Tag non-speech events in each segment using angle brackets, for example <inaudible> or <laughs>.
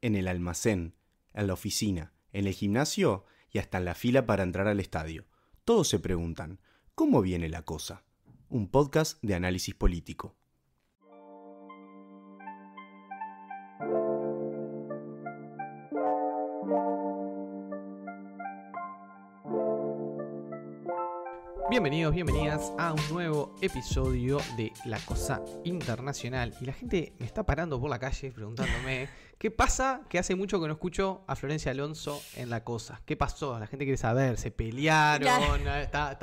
en el almacén, en la oficina, en el gimnasio y hasta en la fila para entrar al estadio. Todos se preguntan, ¿cómo viene la cosa? Un podcast de análisis político. Bienvenidos, bienvenidas a un nuevo episodio de La Cosa Internacional. Y la gente me está parando por la calle preguntándome ¿Qué pasa? Que hace mucho que no escucho a Florencia Alonso en la cosa. ¿Qué pasó? La gente quiere saber, se pelearon, <laughs> eh, está,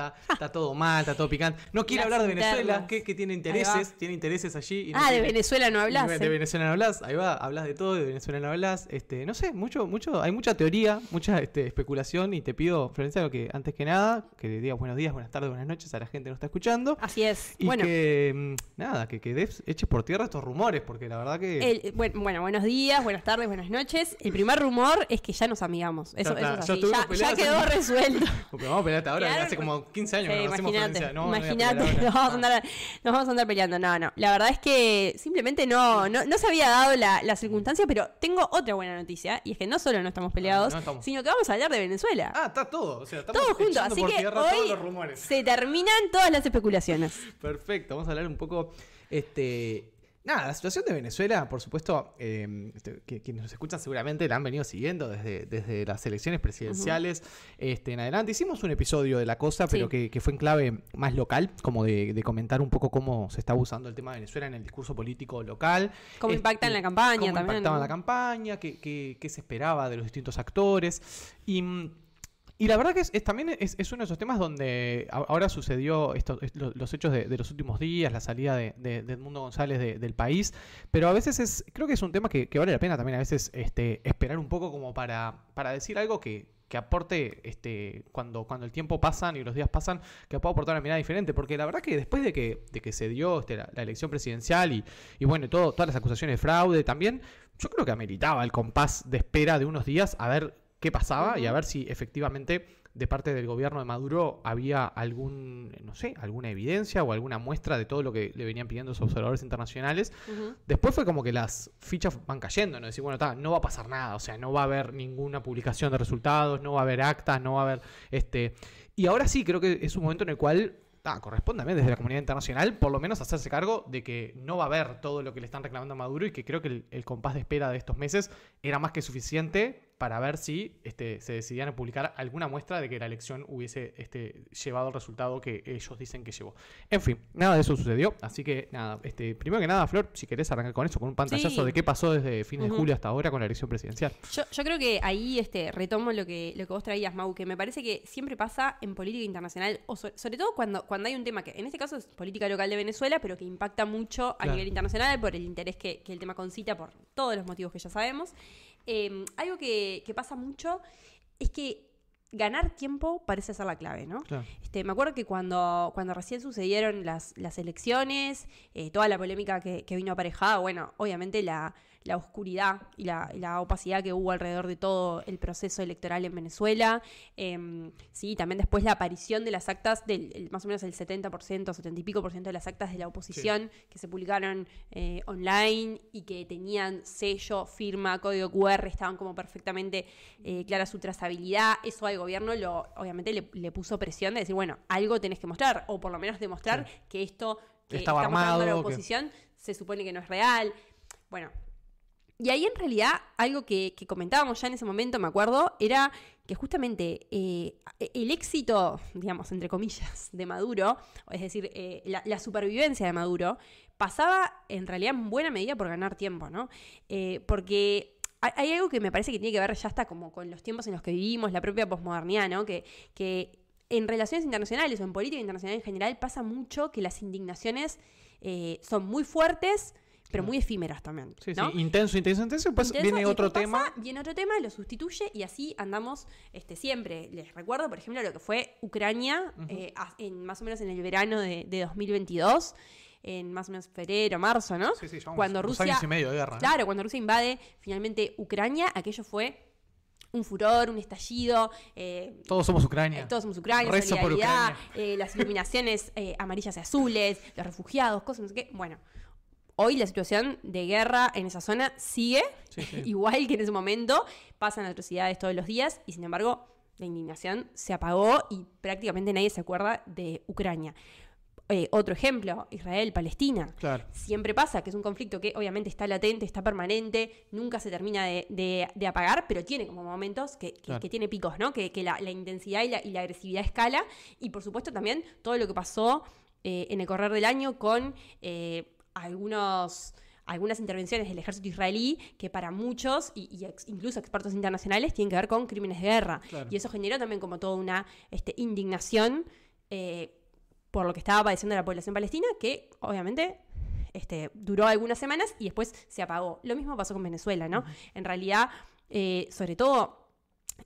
todo mal, está todo picante. No quiere hablar de Venezuela, que, tiene intereses, tiene intereses allí. ah, de Venezuela no hablas. De eh. Venezuela no hablas, ahí va, hablas de todo, de Venezuela no hablas. Este, no sé, mucho, mucho, hay mucha teoría, mucha este, especulación y te pido, Florencia, que antes que nada, que digas buenos días, buenas tardes, buenas noches a la gente que nos está escuchando. Así es. Y que, mm, nada, que, que eches por tierra estos rumores, porque la verdad que... bueno, buenos días buenas tardes, buenas noches. El primer rumor es que ya nos amigamos. Eso, ya, es así. Ya, quedó <laughs> resuelto. Porque vamos a pelear hasta ahora, hace como 15 años. imagínate, no, imagínate, nos, vamos a andar, ah. nos vamos a andar peleando. No, no. La verdad es que simplemente no, no, se había dado la, la, circunstancia, pero tengo otra buena noticia. Y es que no solo no estamos ah, peleados, sino que vamos a hablar de Venezuela. Ah, está todo. O sea, estamos todos juntos. Así que hoy se terminan todas las especulaciones. Perfecto, vamos a hablar un poco. Este, nada, la situación de Venezuela, por supuesto, quienes em, este, que, quienes nos escuchan seguramente la han venido siguiendo desde, desde las elecciones presidenciales este, en adelante. Hicimos un episodio de la cosa, pero que, fue en clave más local, como de, comentar un poco cómo se está abusando el tema de Venezuela en el discurso político local. Cómo este, impacta en la campaña también. Cómo impactaba en la campaña, qué, qué se esperaba de los distintos actores. Y mm, y la verdad que es, también es, uno de esos temas donde ahora sucedió esto, los hechos de, los últimos días, la salida de, de, Edmundo González del país, pero a veces es, creo que es un tema que, vale la pena también a veces este, esperar un poco como para, para decir algo que, que aporte este, cuando, cuando el tiempo pasa y los días pasan, que pueda aportar una mirada diferente. Porque la verdad que después de que, que se dio este, la, elección presidencial y, y bueno, todo, todas las acusaciones de fraude también, yo creo que ameritaba el compás de espera de unos días a ver qué pasaba y a ver si efectivamente de parte del gobierno de Maduro había algún, no sé, alguna evidencia o alguna muestra de todo lo que le venían pidiendo los observadores internacionales. Después fue como que las fichas van cayendo, ¿no? Decir, bueno, no va a pasar nada, o sea, no va a haber ninguna publicación de resultados, no va a haber actas, no va a haber este... Y ahora sí, creo que es un momento en el cual a mí, desde la comunidad internacional, por lo menos hacerse cargo de que no va a haber todo lo que le están reclamando a Maduro y que creo que el compás de espera de estos meses era más que suficiente para ver si este, se decidían a publicar alguna muestra de que la elección hubiese este, llevado el resultado que ellos dicen que llevó. En fin, nada de eso sucedió. Así que nada, este, primero que nada, Flor, si querés arrancar con eso, con un pantallazo de qué pasó desde fines de julio hasta ahora con la elección presidencial. Yo, creo que ahí este, retomo lo que, vos traías, Mau, que me parece que siempre pasa en política internacional, sobre todo cuando, hay un tema que en este caso es política local de Venezuela, pero que impacta mucho a nivel internacional por el interés que, que el tema concita, por todos los motivos que ya sabemos. Em, algo que, pasa mucho es que ganar tiempo parece ser la clave, ¿no? Este, me acuerdo que cuando, cuando recién sucedieron las, las elecciones, eh, toda la polémica que, que, vino aparejada, bueno, obviamente la, la oscuridad y la, opacidad que hubo alrededor de todo el proceso electoral en Venezuela. Em, sí, también después la aparición de las actas, del más o menos el 70%, 70 y pico por ciento de las actas de la oposición que se publicaron eh, online y que tenían sello, firma, código QR, estaban como perfectamente eh, clara su trazabilidad. Eso al gobierno lo, obviamente le, puso presión de decir, bueno, algo tenés que mostrar, o por lo menos demostrar que esto que Estaba está armado, la oposición se supone que no es real. Bueno, y ahí en realidad algo que, comentábamos ya en ese momento, me acuerdo, era que justamente eh, el éxito, digamos, entre comillas, de Maduro, es decir, eh, la, supervivencia de Maduro, pasaba en realidad en buena medida por ganar tiempo, ¿no? Eh, porque hay, algo que me parece que tiene que ver ya hasta como con los tiempos en los que vivimos, la propia posmodernidad, ¿no? Que, que en relaciones internacionales o en política internacional en general pasa mucho que las indignaciones son muy fuertes, pero muy efímeras también. intenso, intenso, intenso, pues viene otro tema. viene otro tema, lo sustituye y así andamos este, siempre. Les recuerdo, por ejemplo, lo que fue Ucrania eh, en, más o menos en el verano de, 2022 en más o menos febrero, marzo, ¿no? cuando Rusia, medio Claro, cuando Rusia invade finalmente Ucrania, aquello fue un furor, un estallido. Eh, todos somos Ucrania. Eh, todos somos Ucrania, la las iluminaciones amarillas y azules, los refugiados, cosas, no sé qué. Bueno, Hoy la situación de guerra en esa zona sigue, <laughs> igual que en ese momento, pasan atrocidades todos los días y sin embargo la indignación se apagó y prácticamente nadie se acuerda de Ucrania. Eh, otro ejemplo, Israel-Palestina. Claro. Siempre pasa que es un conflicto que obviamente está latente, está permanente, nunca se termina de, apagar, pero tiene como momentos que, tiene picos, ¿no? Que, la, intensidad y la, agresividad escala. Y por supuesto también todo lo que pasó eh, en el correr del año con eh, algunos algunas intervenciones del ejército israelí que para muchos, y, incluso expertos internacionales, tienen que ver con crímenes de guerra. Y eso generó también como toda una este, indignación eh, por lo que estaba padeciendo la población palestina, que obviamente este, duró algunas semanas y después se apagó. Lo mismo pasó con Venezuela, ¿no? En realidad, eh, sobre todo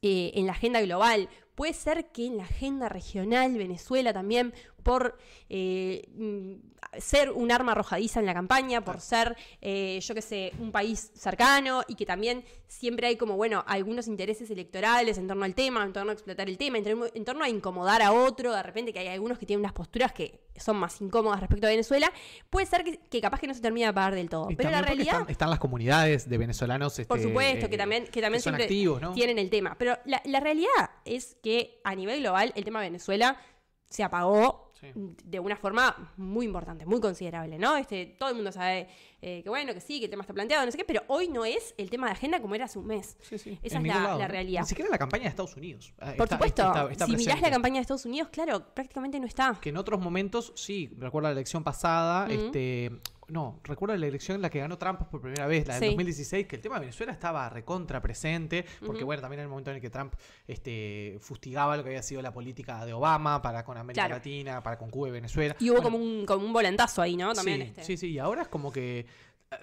eh, en la agenda global, puede ser que en la agenda regional Venezuela también por eh, mm, ser un arma arrojadiza en la campaña, por ser, eh, yo qué sé, un país cercano y que también siempre hay como, bueno, algunos intereses electorales en torno al tema, en torno a explotar el tema, en torno a incomodar a otro, de repente que hay algunos que tienen unas posturas que son más incómodas respecto a Venezuela, puede ser que, capaz que no se termine de pagar del todo. pero la realidad... Están, las comunidades de venezolanos. Este, por supuesto, eh, que también, que también tienen el tema. Pero la, la realidad es que a nivel global el tema de Venezuela se apagó de una forma muy importante, muy considerable, ¿no? Este, todo el mundo sabe eh, que bueno, que sí, que el tema está planteado, no sé qué, pero hoy no es el tema de agenda como era hace un mes. Esa es la, realidad. Ni siquiera la campaña de Estados Unidos. Ah, Por este supuesto, si mirás la campaña de Estados Unidos, claro, prácticamente no está. Que en otros momentos, sí, recuerdo la elección pasada, este no, recuerdo la elección en la que ganó Trump por primera vez, la del 2016, que el tema de Venezuela estaba recontra presente, porque bueno, también en el momento en el que Trump este, fustigaba lo que había sido la política de Obama para con América Latina, para con Cuba y Venezuela. Y hubo como, un, como un volantazo ahí, ¿no? También este. sí, sí, y ahora es como que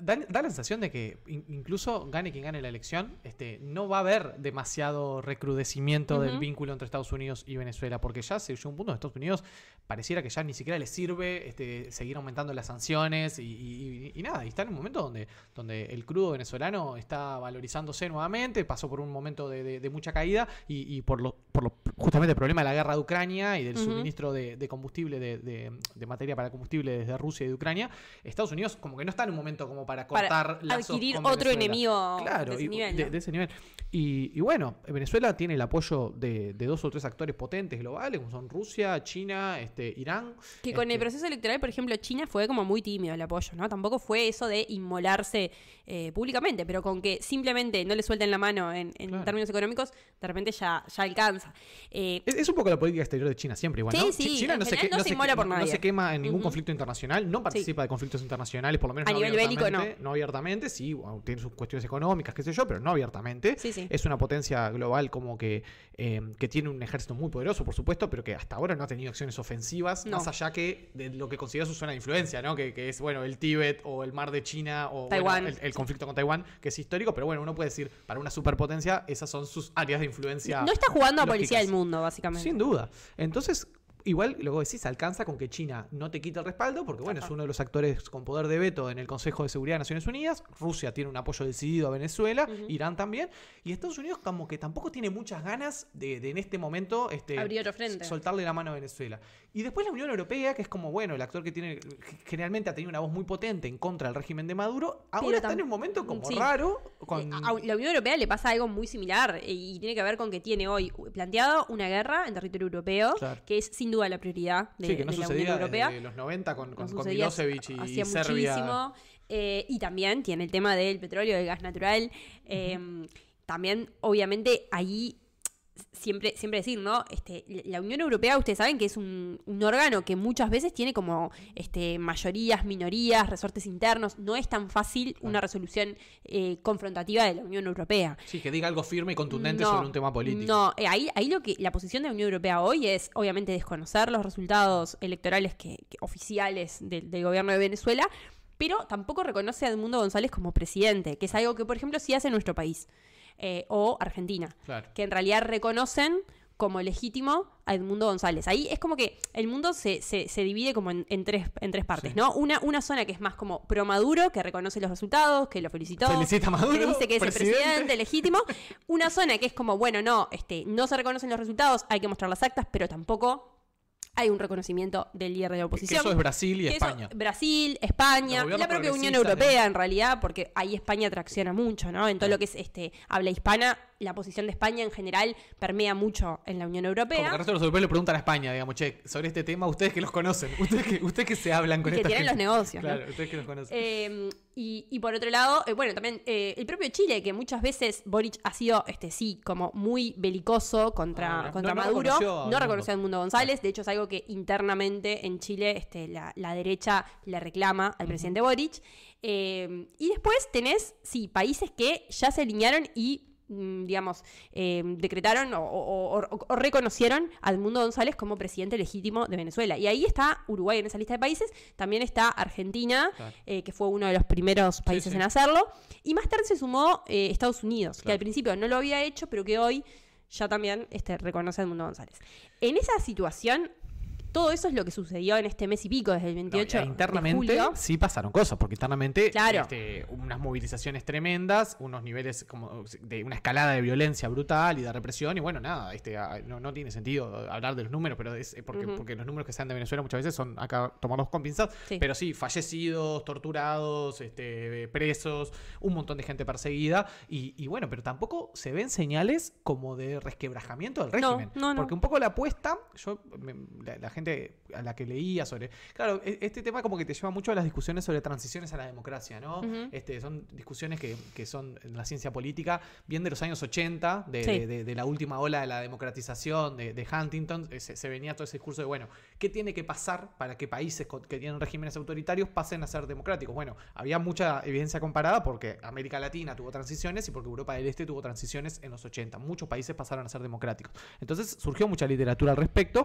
Da, la sensación de que incluso gane quien gane la elección, este, no va a haber demasiado recrudecimiento del vínculo entre Estados Unidos y Venezuela, porque ya se llegó un punto en Estados Unidos pareciera que ya ni siquiera les sirve este, seguir aumentando las sanciones y, nada, y está en un momento donde, donde el crudo venezolano está valorizándose nuevamente, pasó por un momento de, mucha caída y, por, lo, por justamente el problema de la guerra de Ucrania y del suministro de, de combustible, de, materia para combustible desde Rusia y de Ucrania, Estados Unidos como que no está en un momento como para cortar adquirir otro enemigo de, ese nivel, Y, bueno, Venezuela tiene el apoyo de, dos o tres actores potentes globales, como son Rusia, China, este, Irán. Que con el este, proceso electoral, por ejemplo, China fue como muy tímido el apoyo, ¿no? Tampoco fue eso de inmolarse eh, públicamente, pero con que simplemente no le suelten la mano en, términos económicos, de repente ya, ya alcanza. Eh, es, un poco la política exterior de China siempre, igual. ¿no? Sí, sí, China no se, por no se quema en ningún conflicto internacional, no participa de conflictos internacionales, por lo menos. A nivel bélico no. abiertamente, sí, tiene sus cuestiones económicas, qué sé yo, pero no abiertamente. Es una potencia global como que, eh, que tiene un ejército muy poderoso, por supuesto, pero que hasta ahora no ha tenido acciones ofensivas, más allá que de lo que considera su zona de influencia, ¿no? Que, es, bueno, el Tíbet o el mar de China o el, conflicto con Taiwán, que es histórico, pero bueno, uno puede decir, para una superpotencia, esas son sus áreas de influencia. No está jugando a policía del mundo, básicamente. Sin duda. Entonces, Igual, luego decís, alcanza con que China no te quite el respaldo, porque bueno, es uno de los actores con poder de veto en el Consejo de Seguridad de Naciones Unidas, Rusia tiene un apoyo decidido a Venezuela, Irán también, y Estados Unidos como que tampoco tiene muchas ganas de, en este momento este, Abrir soltarle la mano a Venezuela. Y después la Unión Europea, que es como, bueno, el actor que tiene generalmente ha tenido una voz muy potente en contra del régimen de Maduro, ahora está en un momento como raro. Eh, la Unión Europea le pasa algo muy similar eh, y tiene que ver con que tiene hoy planteado una guerra en territorio europeo, que es sin duda duda la prioridad de, sí, que no la Unión Europea. Desde los 90 con, con, no Milosevic y, Serbia. Muchísimo. Eh, y también tiene el tema del petróleo, del gas natural. Em, también, obviamente, ahí siempre, siempre decir, ¿no? Este, la Unión Europea, ustedes saben que es un, órgano que muchas veces tiene como este, mayorías, minorías, resortes internos. No es tan fácil una resolución eh, confrontativa de la Unión Europea. Sí, que diga algo firme y contundente sobre un tema político. No, eh, ahí, ahí lo que la posición de la Unión Europea hoy es, obviamente, desconocer los resultados electorales que, oficiales del gobierno de Venezuela, pero tampoco reconoce a Edmundo González como presidente, que es algo que, por ejemplo, sí hace nuestro país. Eh, o Argentina, que en realidad reconocen como legítimo a Edmundo González. Ahí es como que el mundo se, divide como en, tres, en tres partes, ¿no? Una, una zona que es más como pro Maduro, que reconoce los resultados, que lo felicitó. Felicita Maduro. Que dice que es el presidente legítimo. Una zona que es como, bueno, no, este, no se reconocen los resultados, hay que mostrar las actas, pero tampoco hay un reconocimiento del líder de la oposición. Que eso es Brasil y España. Brasil, España, la propia Unión Europea en realidad, porque ahí España tracciona mucho, ¿no? En todo lo que es este habla hispana la posición de España en general permea mucho en la Unión Europea. Como el resto de los europeos le preguntan a España, digamos, che, sobre este tema, ustedes que los conocen, <laughs> ustedes que, se hablan con y Que tienen los negocios. Claro, ustedes que los conocen. Em, y, por otro lado, eh, bueno, también eh, el propio Chile, que muchas veces Boric ha sido, este sí, como muy belicoso contra, ah, contra Maduro. No reconoció, al Mundo González. Ah. De hecho, es algo que internamente en Chile este, la, derecha le reclama al presidente Boric. Em, y después tenés, sí, países que ya se alinearon y Mm, digamos, em, decretaron o, reconocieron a Edmundo González como presidente legítimo de Venezuela. Y ahí está Uruguay en esa lista de países, también está Argentina, eh, que fue uno de los primeros países en hacerlo, y más tarde se sumó eh, Estados Unidos, que al principio no lo había hecho, pero que hoy ya también este, reconoce a Edmundo González. En esa situación, todo eso es lo que sucedió en este mes y pico, desde el 28 internamente, sí pasaron cosas, porque internamente claro. Este, unas movilizaciones tremendas, unos niveles como de una escalada de violencia brutal y de represión, y bueno, nada, este, no, tiene sentido hablar de los números, pero eh, porque, porque los números que dan de Venezuela muchas veces son acá tomados con pinzas, pero sí, fallecidos, torturados, este, presos, un montón de gente perseguida, y, bueno, pero tampoco se ven señales como de resquebrajamiento del régimen, porque un poco la apuesta, yo, la gente a la que leía sobre. Claro, e, este tema como que te lleva mucho a las discusiones sobre transiciones a la democracia, ¿no? este, son discusiones que, que, son en la ciencia política, bien de los años 80, de, de, la última ola de la democratización de, Huntington, eh, se, se, venía todo ese discurso de, bueno, ¿qué tiene que pasar para que países que tienen regímenes autoritarios pasen a ser democráticos? Bueno, había mucha evidencia comparada porque América Latina tuvo transiciones y porque Europa del Este tuvo transiciones en los 80. Muchos países pasaron a ser democráticos. Entonces surgió mucha literatura al respecto,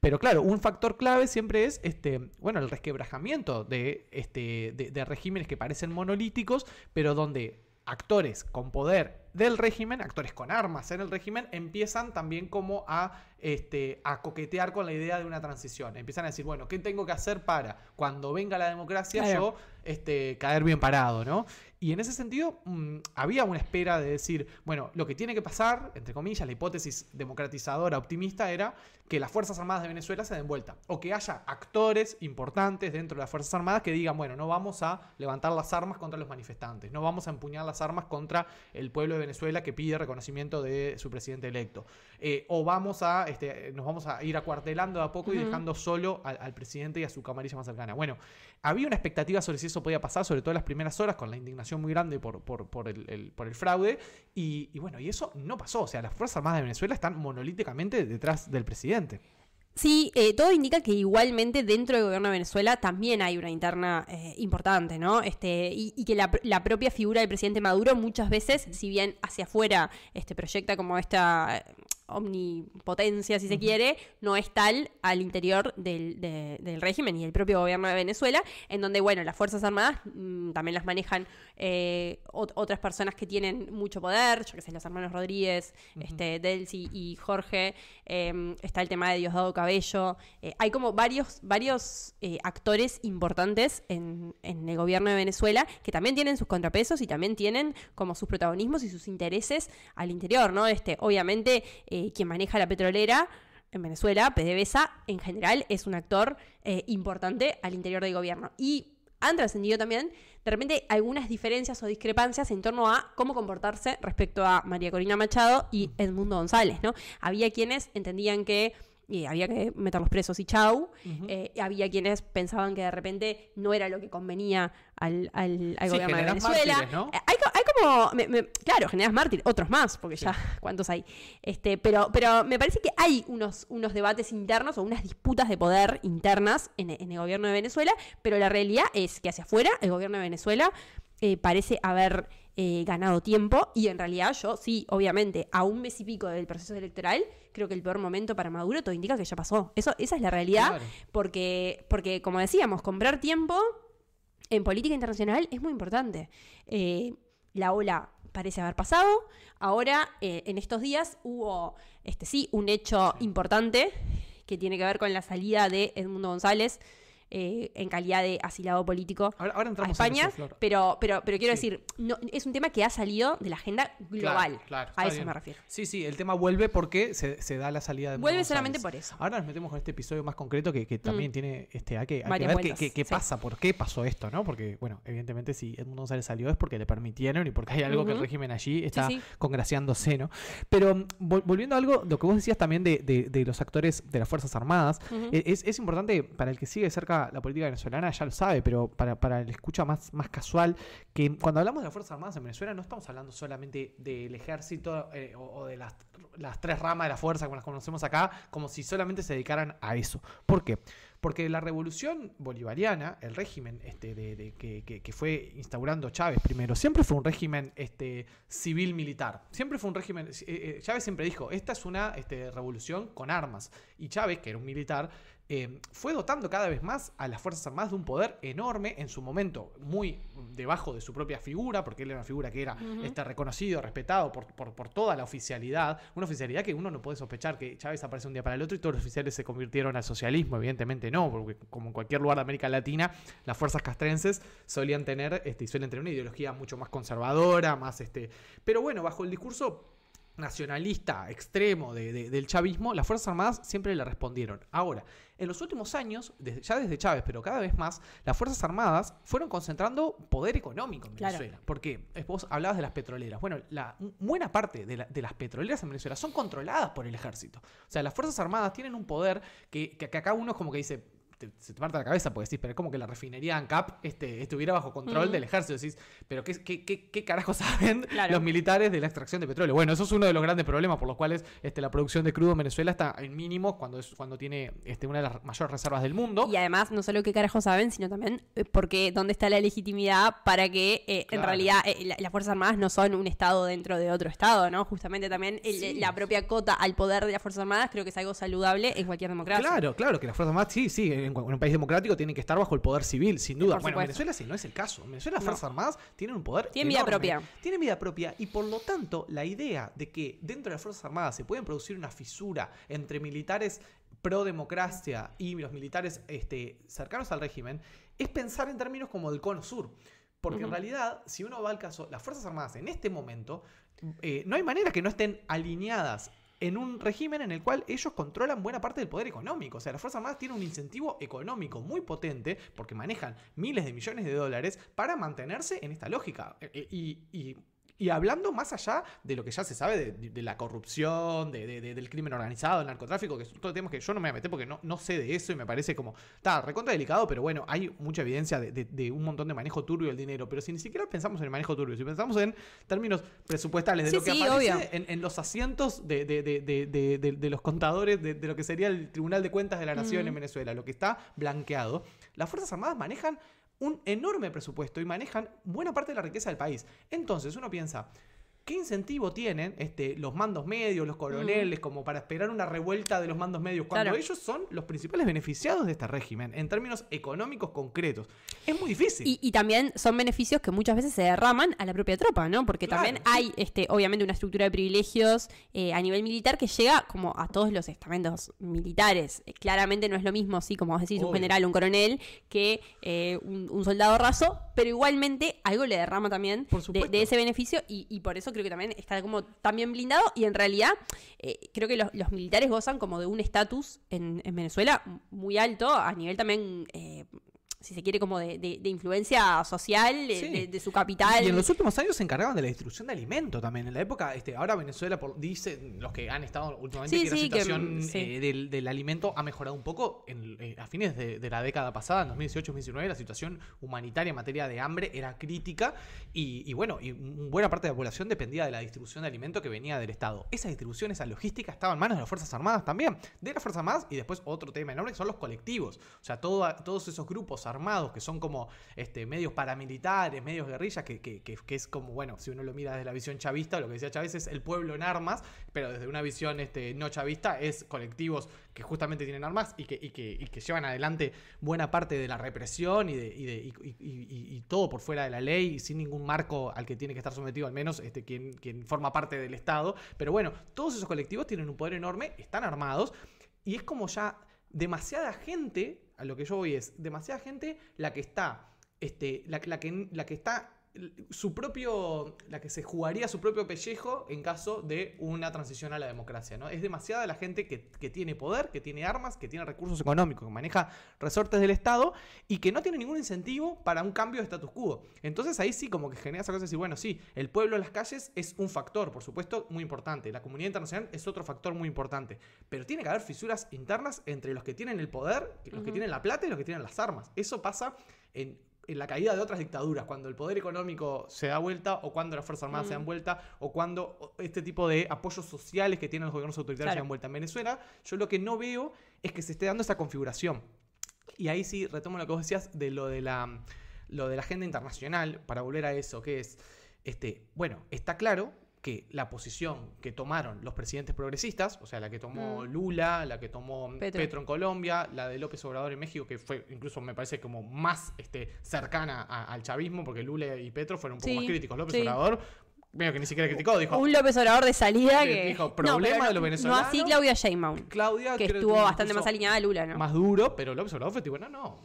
pero claro, un factor clave siempre es este, bueno, el resquebrajamiento de, este, de, regímenes que parecen monolíticos, pero donde actores con poder del régimen, actores con armas en el régimen, empiezan también como a, este, a coquetear con la idea de una transición. Empiezan a decir, bueno, ¿qué tengo que hacer para cuando venga la democracia yo este, caer bien parado, ¿no? Y en ese sentido mm, había una espera de decir, bueno, lo que tiene que pasar, entre comillas, la hipótesis democratizadora optimista era que las Fuerzas Armadas de Venezuela se den vuelta, o que haya actores importantes dentro de las Fuerzas Armadas que digan, bueno, no vamos a levantar las armas contra los manifestantes, no vamos a empuñar las armas contra el pueblo de Venezuela que pide reconocimiento de su presidente electo, eh, o vamos a, este, nos vamos a ir acuartelando a poco y dejando solo al, al presidente y a su camarilla más cercana. Bueno, había una expectativa sobre si eso podía pasar, sobre todo en las primeras horas, con la indignación muy grande por, por, el, fraude. Y, bueno, y eso no pasó. O sea, las Fuerzas Armadas de Venezuela están monolíticamente detrás del presidente. Sí, eh, todo indica que igualmente dentro del gobierno de Venezuela también hay una interna eh, importante, ¿no? Este, y, que la, propia figura del presidente Maduro muchas veces, si bien hacia afuera este, proyecta como esta omnipotencia, si se quiere, no es tal al interior del, régimen y el propio gobierno de Venezuela, en donde, bueno, las Fuerzas Armadas mm, también las manejan eh, otras personas que tienen mucho poder, yo que sé, los hermanos Rodríguez, este, Delcy y Jorge, em, está el tema de Diosdado Cabello, eh, hay como varios, varios eh, actores importantes en, el gobierno de Venezuela que también tienen sus contrapesos y también tienen como sus protagonismos y sus intereses al interior, ¿no? Este, obviamente... Eh, quien maneja la petrolera en Venezuela, PDVSA, en general es un actor eh, importante al interior del gobierno. Y han trascendido también, de repente, algunas diferencias o discrepancias en torno a cómo comportarse respecto a María Corina Machado y Edmundo González, ¿no? Había quienes entendían que y había que meterlos presos y chau. Eh, había quienes pensaban que de repente no era lo que convenía al, al, gobierno de Venezuela. Eh, hay, como, claro, generas mártir, otros más, porque ya cuántos hay. Este, pero, pero me parece que hay unos, unos debates internos o unas disputas de poder internas en, el gobierno de Venezuela, pero la realidad es que hacia afuera el gobierno de Venezuela eh, parece haber eh, ganado tiempo. Y en realidad yo, sí, obviamente, a un mes y pico del proceso electoral, creo que el peor momento para Maduro todo indica que ya pasó. Eso, esa es la realidad, porque, porque, como decíamos, comprar tiempo en política internacional es muy importante. Eh, la ola parece haber pasado. Ahora, eh, en estos días, hubo, este sí, un hecho importante que tiene que ver con la salida de Edmundo González eh, en calidad de asilado político ahora, ahora a España. pero, pero, pero quiero decir, no, es un tema que ha salido de la agenda global. a eso me refiero. Sí, sí, el tema vuelve porque se, da la salida de Vuelve solamente por eso. Ahora nos metemos con este episodio más concreto que, mm. también tiene este que, ver qué, pasa, por qué pasó esto, ¿no? Porque, bueno, evidentemente si Edmundo González salió es porque le permitieron y porque hay algo que el régimen allí está congraciándose, ¿no? Pero mm, volviendo a algo, lo que vos decías también de, de, los actores de las Fuerzas Armadas, e, es, es importante para el que sigue cerca la política venezolana ya lo sabe, pero para, para el escucha más, más casual, que cuando hablamos de las Fuerzas Armadas en Venezuela no estamos hablando solamente del ejército eh, o, de las, las, tres ramas de la fuerza como las conocemos acá, como si solamente se dedicaran a eso. ¿Por qué? Porque la revolución bolivariana, el régimen este, de, que, fue instaurando Chávez primero, siempre fue un régimen este, civil-militar. Siempre fue un régimen. Eh, eh, Chávez siempre dijo: esta es una este, revolución con armas. Y Chávez, que era un militar, Em, fue dotando cada vez más a las Fuerzas Armadas de un poder enorme, en su momento muy debajo de su propia figura, porque él era una figura que era este, reconocido, respetado por, toda la oficialidad, una oficialidad que uno no puede sospechar que Chávez aparece un día para el otro y todos los oficiales se convirtieron al socialismo, evidentemente no, porque como en cualquier lugar de América Latina, las fuerzas castrenses solían tener, este, suelen tener una ideología mucho más conservadora, más este, pero bueno, bajo el discurso nacionalista extremo de, del chavismo, las Fuerzas Armadas siempre le respondieron. Ahora, en los últimos años, ya desde Chávez, pero cada vez más, las Fuerzas Armadas fueron concentrando poder económico en Venezuela. Porque vos hablabas de las petroleras. Bueno, la buena parte de, las petroleras en Venezuela son controladas por el ejército. O sea, las Fuerzas Armadas tienen un poder que, acá uno como que dice, se te parte la cabeza porque decís, pero es como que la refinería ANCAP este, estuviera bajo control del ejército. Decís, pero ¿qué, qué, qué, qué carajo saben los militares de la extracción de petróleo? Bueno, eso es uno de los grandes problemas por los cuales este, la producción de crudo en Venezuela está en mínimo cuando, es, cuando tiene este, una de las mayores reservas del mundo. Y además, no solo qué carajos saben, sino también eh, porque dónde está la legitimidad para que eh, en realidad eh, las Fuerzas Armadas no son un Estado dentro de otro Estado, ¿no? Justamente también la propia cota al poder de las Fuerzas Armadas creo que es algo saludable en cualquier democracia. Claro, claro, que las Fuerzas Armadas, sí, sí, en, un país democrático tiene que estar bajo el poder civil, sin duda. bueno, en Venezuela sí, no es el caso. En Venezuela las Fuerzas Armadas tienen un poder. tiene vida propia. tiene vida propia y por lo tanto la idea de que dentro de las Fuerzas Armadas se pueden producir una fisura entre militares pro democracia y los militares este, cercanos al régimen es pensar en términos como del cono sur. Porque en realidad, si uno va al caso, las Fuerzas Armadas en este momento, eh, no hay manera que no estén alineadas en un régimen en el cual ellos controlan buena parte del poder económico. O sea, las Fuerzas Armadas tienen un incentivo económico muy potente, porque manejan miles de millones de dólares, para mantenerse en esta lógica. E, e, y, y y hablando más allá de lo que ya se sabe de, la corrupción, de, del crimen organizado, del narcotráfico, que son todos temas que yo no me voy a meter porque no, sé de eso y me parece como, está, recontra delicado, pero bueno, hay mucha evidencia de, un montón de manejo turbio del dinero. Pero si ni siquiera pensamos en el manejo turbio, si pensamos en términos presupuestales, de lo que aparece en, los asientos de, los contadores, de, lo que sería el Tribunal de Cuentas de la Nación en Venezuela, lo que está blanqueado, las Fuerzas Armadas manejan un enorme presupuesto y manejan buena parte de la riqueza del país. Entonces uno piensa, ¿Qué incentivo tienen este, los mandos medios, los coroneles, como para esperar una revuelta de los mandos medios, cuando ellos son los principales beneficiados de este régimen, en términos económicos concretos? Es muy difícil. Y, también son beneficios que muchas veces se derraman a la propia tropa, ¿no? Porque también hay, este, obviamente, una estructura de privilegios eh, a nivel militar que llega como a todos los estamentos militares. Eh, claramente no es lo mismo, sí, como decís, un general, un coronel, que eh, un, soldado raso, pero igualmente algo le derrama también de, ese beneficio y, y por eso creo que también está como también blindado y en realidad eh, creo que los, militares gozan como de un estatus en, Venezuela muy alto a nivel también... Eh, si se quiere, como de, influencia social, de, su capital. Y en los últimos años se encargaban de la distribución de alimento también. En la época, este, ahora Venezuela, por, dicen los que han estado últimamente, que la situación mm, eh, del, alimento ha mejorado un poco. Eh, a fines de, la década pasada, en 2018-2019, la situación humanitaria en materia de hambre era crítica y, bueno, y buena parte de la población dependía de la distribución de alimento que venía del Estado. Esa distribución, esa logística estaba en manos de las Fuerzas Armadas también, de las Fuerzas Armadas y después otro tema enorme que son los colectivos. O sea, todo, todos esos grupos armados, que son como este, medios paramilitares, medios guerrillas, que, que, es como, bueno, si uno lo mira desde la visión chavista, lo que decía Chávez es el pueblo en armas, pero desde una visión este, no chavista es colectivos que justamente tienen armas y que, que, llevan adelante buena parte de la represión y, de, todo por fuera de la ley y sin ningún marco al que tiene que estar sometido al menos este, quien, quien forma parte del Estado. Pero bueno, todos esos colectivos tienen un poder enorme, están armados y es como ya demasiada gente a lo que yo voy es demasiada gente la que está, este, la, la, que, la que está su propio, la que se jugaría su propio pellejo en caso de una transición a la democracia. ¿no? Es demasiada la gente que, tiene poder, que tiene armas, que tiene recursos económicos, que maneja resortes del Estado y que no tiene ningún incentivo para un cambio de status quo. Entonces ahí sí como que genera esa cosa de decir, bueno, sí, el pueblo en las calles es un factor, por supuesto, muy importante. La comunidad internacional es otro factor muy importante. Pero tiene que haber fisuras internas entre los que tienen el poder, los que tienen la plata y los que tienen las armas. Eso pasa en en la caída de otras dictaduras, cuando el poder económico se da vuelta, o cuando las Fuerzas Armadas se dan mm. vuelta, o cuando este tipo de apoyos sociales que tienen los gobiernos autoritarios se dan vuelta. En Venezuela, yo lo que no veo es que se esté dando esa configuración. Y ahí sí retomo lo que vos decías de lo de la, lo de la agenda internacional, para volver a eso, que es, este, bueno, está claro que la posición que tomaron los presidentes progresistas, o sea, la que tomó mm. Lula, la que tomó Petro. en Colombia, la de López Obrador en México, que fue incluso me parece como más este, cercana al chavismo, porque Lula y Petro fueron un poco más críticos. López Obrador que ni siquiera criticó, dijo. Un López Obrador de salida que. Dijo, problema no, de así Claudia Sheinbaum. Claudia, que estuvo bastante más alineada a Lula, ¿no? Más duro, pero López Obrador fue tipo, no,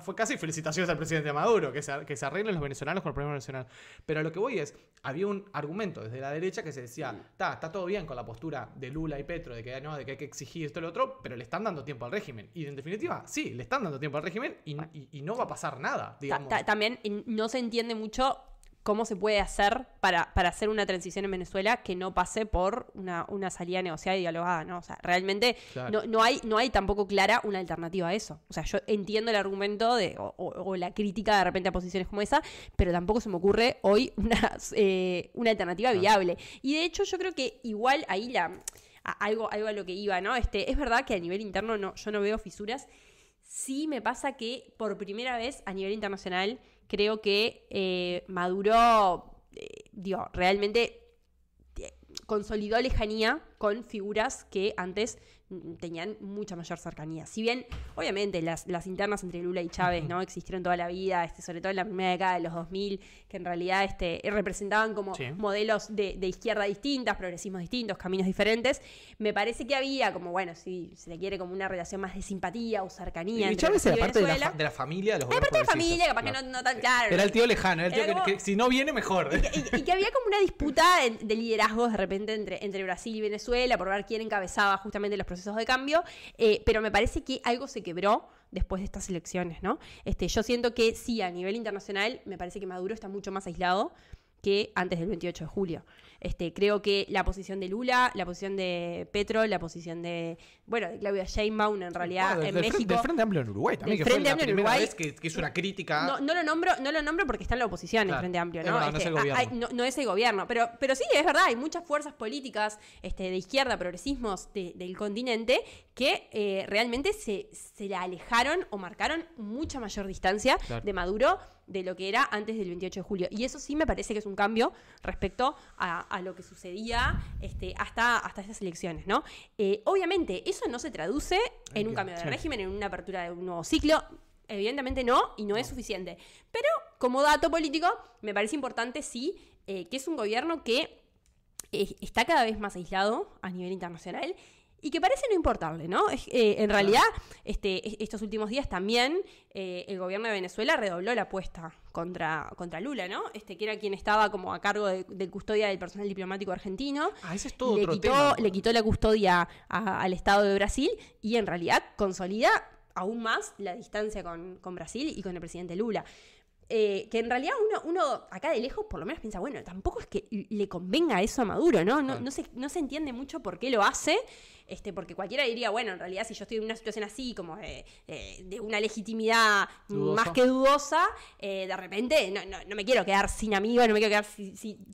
fue casi felicitaciones al presidente Maduro, que se, que se arreglen los venezolanos con el problema nacional. Pero a lo que voy es, había un argumento desde la derecha que se decía, está, todo bien con la postura de Lula y Petro, de que, de que hay que exigir esto y lo otro, pero le están dando tiempo al régimen. Y en definitiva, sí, le están dando tiempo al régimen y, ah. no va a pasar nada, digamos. también no se entiende mucho cómo se puede hacer para, hacer una transición en Venezuela que no pase por una, salida negociada y dialogada, ¿no? O sea, realmente no, no, hay, no hay tampoco clara una alternativa a eso. O sea, yo entiendo el argumento de, o, la crítica de repente a posiciones como esa, pero tampoco se me ocurre hoy una, <laughs> eh, una alternativa viable. Y de hecho yo creo que igual ahí la... algo, algo a lo que iba, ¿no? Este, es verdad que a nivel interno no, yo no veo fisuras. Sí me pasa que por primera vez a nivel internacional creo que eh, Maduro, eh, digo, realmente eh, consolidó lejanía con figuras que antes mm, tenían mucha mayor cercanía. Si bien, obviamente, las, internas entre Lula y Chávez ¿no? existieron toda la vida, este, sobre todo en la primera década de los 2000, que en realidad este, representaban como modelos de, izquierda distintas, progresismos distintos, caminos diferentes, me parece que había como, bueno, si se le quiere como una relación más de simpatía o cercanía. Y, Chávez era parte de la, familia Era parte de la familia, capaz que no, tan claro. Era el tío lejano, el tío que, si no viene, mejor. Y que, había como una disputa de, de liderazgos de repente entre, entre Brasil y Venezuela por ver quién encabezaba justamente los procesos de cambio, eh, pero me parece que algo se quebró después de estas elecciones, ¿no? Este, yo siento que sí, a nivel internacional, me parece que Maduro está mucho más aislado que antes del 28 de julio. Este, creo que la posición de Lula, la posición de Petro, la posición de, bueno, de Claudia Sheinbaum en realidad en México. Frente, del Frente Amplio en Uruguay también, que Frente fue la primera vez que, que, una crítica. No, no, lo nombro, no lo nombro porque está en la oposición el Frente Amplio, eh, ¿no? Es este, ah, no, es el es el gobierno. Pero, pero sí, es verdad, hay muchas fuerzas políticas este, de izquierda, progresismos del continente que eh, realmente se, se, la alejaron o marcaron mucha mayor distancia de Maduro de lo que era antes del 28 de julio. Y eso sí me parece que es un cambio respecto a, lo que sucedía este, hasta, hasta estas elecciones, ¿no? Eh, obviamente, eso no se traduce en un cambio de régimen, en una apertura de un nuevo ciclo. Evidentemente no, y no, es suficiente. Pero como dato político, me parece importante sí eh, que es un gobierno que está cada vez más aislado a nivel internacional y que parece no importarle, ¿no? Eh, en realidad, este, estos últimos días también eh, el gobierno de Venezuela redobló la apuesta contra, contra Lula, ¿no? Este, que era quien estaba como a cargo de, custodia del personal diplomático argentino. Ah, ese es todo le otro quitó, tema. Le quitó la custodia al Estado de Brasil y en realidad consolida aún más la distancia con, Brasil y con el presidente Lula. Eh, que en realidad uno, uno acá de lejos por lo menos piensa, bueno, tampoco es que le convenga eso a Maduro, ¿no? No, no, se, no se entiende mucho por qué lo hace este, porque cualquiera diría, bueno, en realidad si yo estoy en una situación así, como eh, eh, de, una legitimidad más que dudosa, eh, de repente no, me quiero quedar sin amigos, no me quiero quedar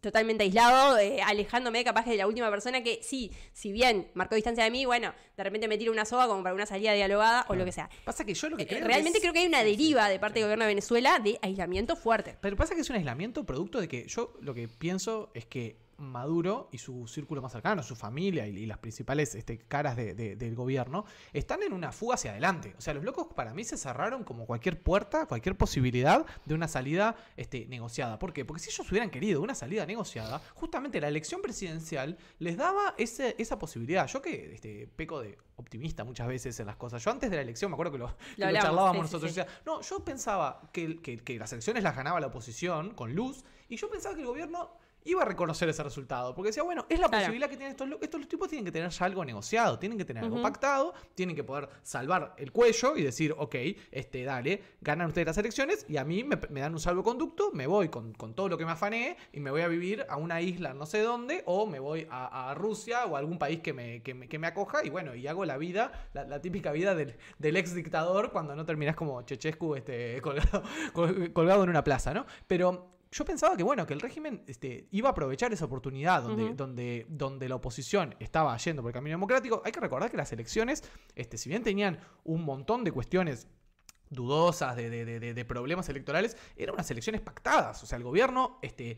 totalmente aislado, alejándome capaz de la última persona que sí, si bien marcó distancia de mí, bueno, de repente me tiro una soga como para una salida dialogada o lo que sea. Pasa que yo lo que Realmente creo que hay una deriva de parte del gobierno de Venezuela de aislamiento fuerte. Pero pasa que es un aislamiento producto de que yo lo que pienso es que Maduro y su círculo más cercano, su familia y, las principales este, caras del gobierno, están en una fuga hacia adelante. O sea, los locos para mí se cerraron como cualquier puerta, cualquier posibilidad de una salida este, negociada. ¿Por qué? Porque si ellos hubieran querido una salida negociada, justamente la elección presidencial les daba esa posibilidad. Yo que este, peco de optimista muchas veces en las cosas. Yo antes de la elección, me acuerdo que lo, charlábamos nosotros. no, yo pensaba que las elecciones las ganaba la oposición con luz y yo pensaba que el gobierno iba a reconocer ese resultado. Porque decía, bueno, es la posibilidad que tienen estos Estos tipos tienen que tener ya algo negociado, tienen que tener algo pactado, tienen que poder salvar el cuello y decir, ok, este, dale, ganan ustedes las elecciones y a mí me, dan un salvoconducto, me voy con, todo lo que me afané y me voy a vivir a una isla no sé dónde o me voy a, Rusia o a algún país que me, que me, acoja y bueno, y hago la vida, la, típica vida del, del, ex dictador cuando no terminás como Chechescu este, <laughs> colgado, colgado en una plaza, ¿no? Pero yo pensaba que bueno, que el régimen este, iba a aprovechar esa oportunidad donde, donde, donde la oposición estaba yendo por el camino democrático. Hay que recordar que las elecciones, este, si bien tenían un montón de cuestiones dudosas, de, de, de, problemas electorales, eran unas elecciones pactadas. O sea, el gobierno este,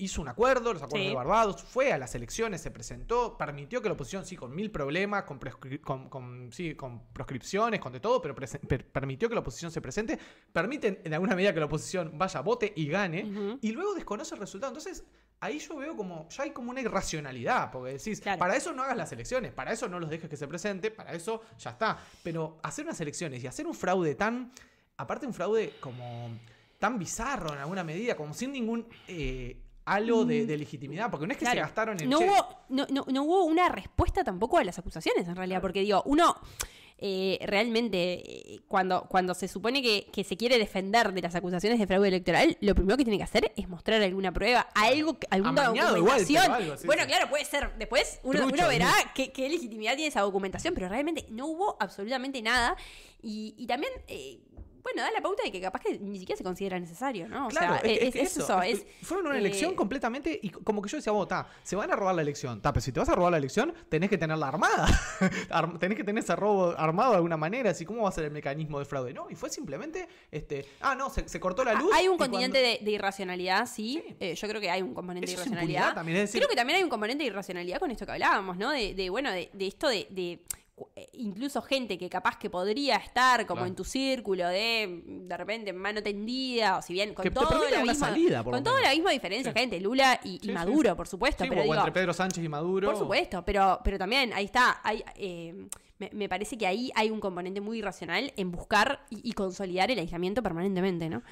hizo un acuerdo, los acuerdos de Barbados, fue a las elecciones, se presentó, permitió que la oposición, sí, con mil problemas, con, con, con proscripciones, con de todo, pero permitió que la oposición se presente, Permite, en alguna medida que la oposición vaya, vote y gane, y luego desconoce el resultado. Entonces, ahí yo veo como, ya hay como una irracionalidad, porque decís, para eso no hagas las elecciones, para eso no los dejes que se presente, para eso ya está. Pero hacer unas elecciones y hacer un fraude tan, aparte un fraude como tan bizarro en alguna medida, como sin ningún... Eh, algo mm. de, legitimidad, porque no es que se gastaron en... No, Hubo, no, no, no, hubo una respuesta tampoco a las acusaciones, en realidad, porque digo, uno eh, realmente, eh, cuando, cuando se supone que, se quiere defender de las acusaciones de fraude electoral, lo primero que tiene que hacer es mostrar alguna prueba, algo, alguna documentación. bueno, claro, puede ser. Después uno, verá qué, legitimidad tiene esa documentación, pero realmente no hubo absolutamente nada. Y, también... Eh, bueno, da la pauta de que capaz que ni siquiera se considera necesario, ¿no? claro, eh, es, eso. es, fueron una eh, elección completamente. Y como que yo decía, vos, se van a robar la elección. Ta, pero si te vas a robar la elección, tenés que tenerla armada. <laughs> tenés que tener ese robo armado de alguna manera. Así, ¿cómo va a ser el mecanismo de fraude? No, y fue simplemente, este, ah, no, se, cortó la ah, luz. hay un continente de, irracionalidad, sí. Eh, yo creo que hay un componente de irracionalidad. También, Creo que también hay un componente de irracionalidad con esto que hablábamos, ¿no? De, bueno, de esto de eh, incluso gente que capaz que podría estar como en tu círculo de de repente mano tendida o si bien con todo la misma con toda la misma diferencia gente Lula y, Maduro por supuesto pero entre Pedro Sánchez y Maduro por supuesto pero pero también ahí está hay, eh, me, parece que ahí hay un componente muy irracional en buscar y, y consolidar el aislamiento permanentemente no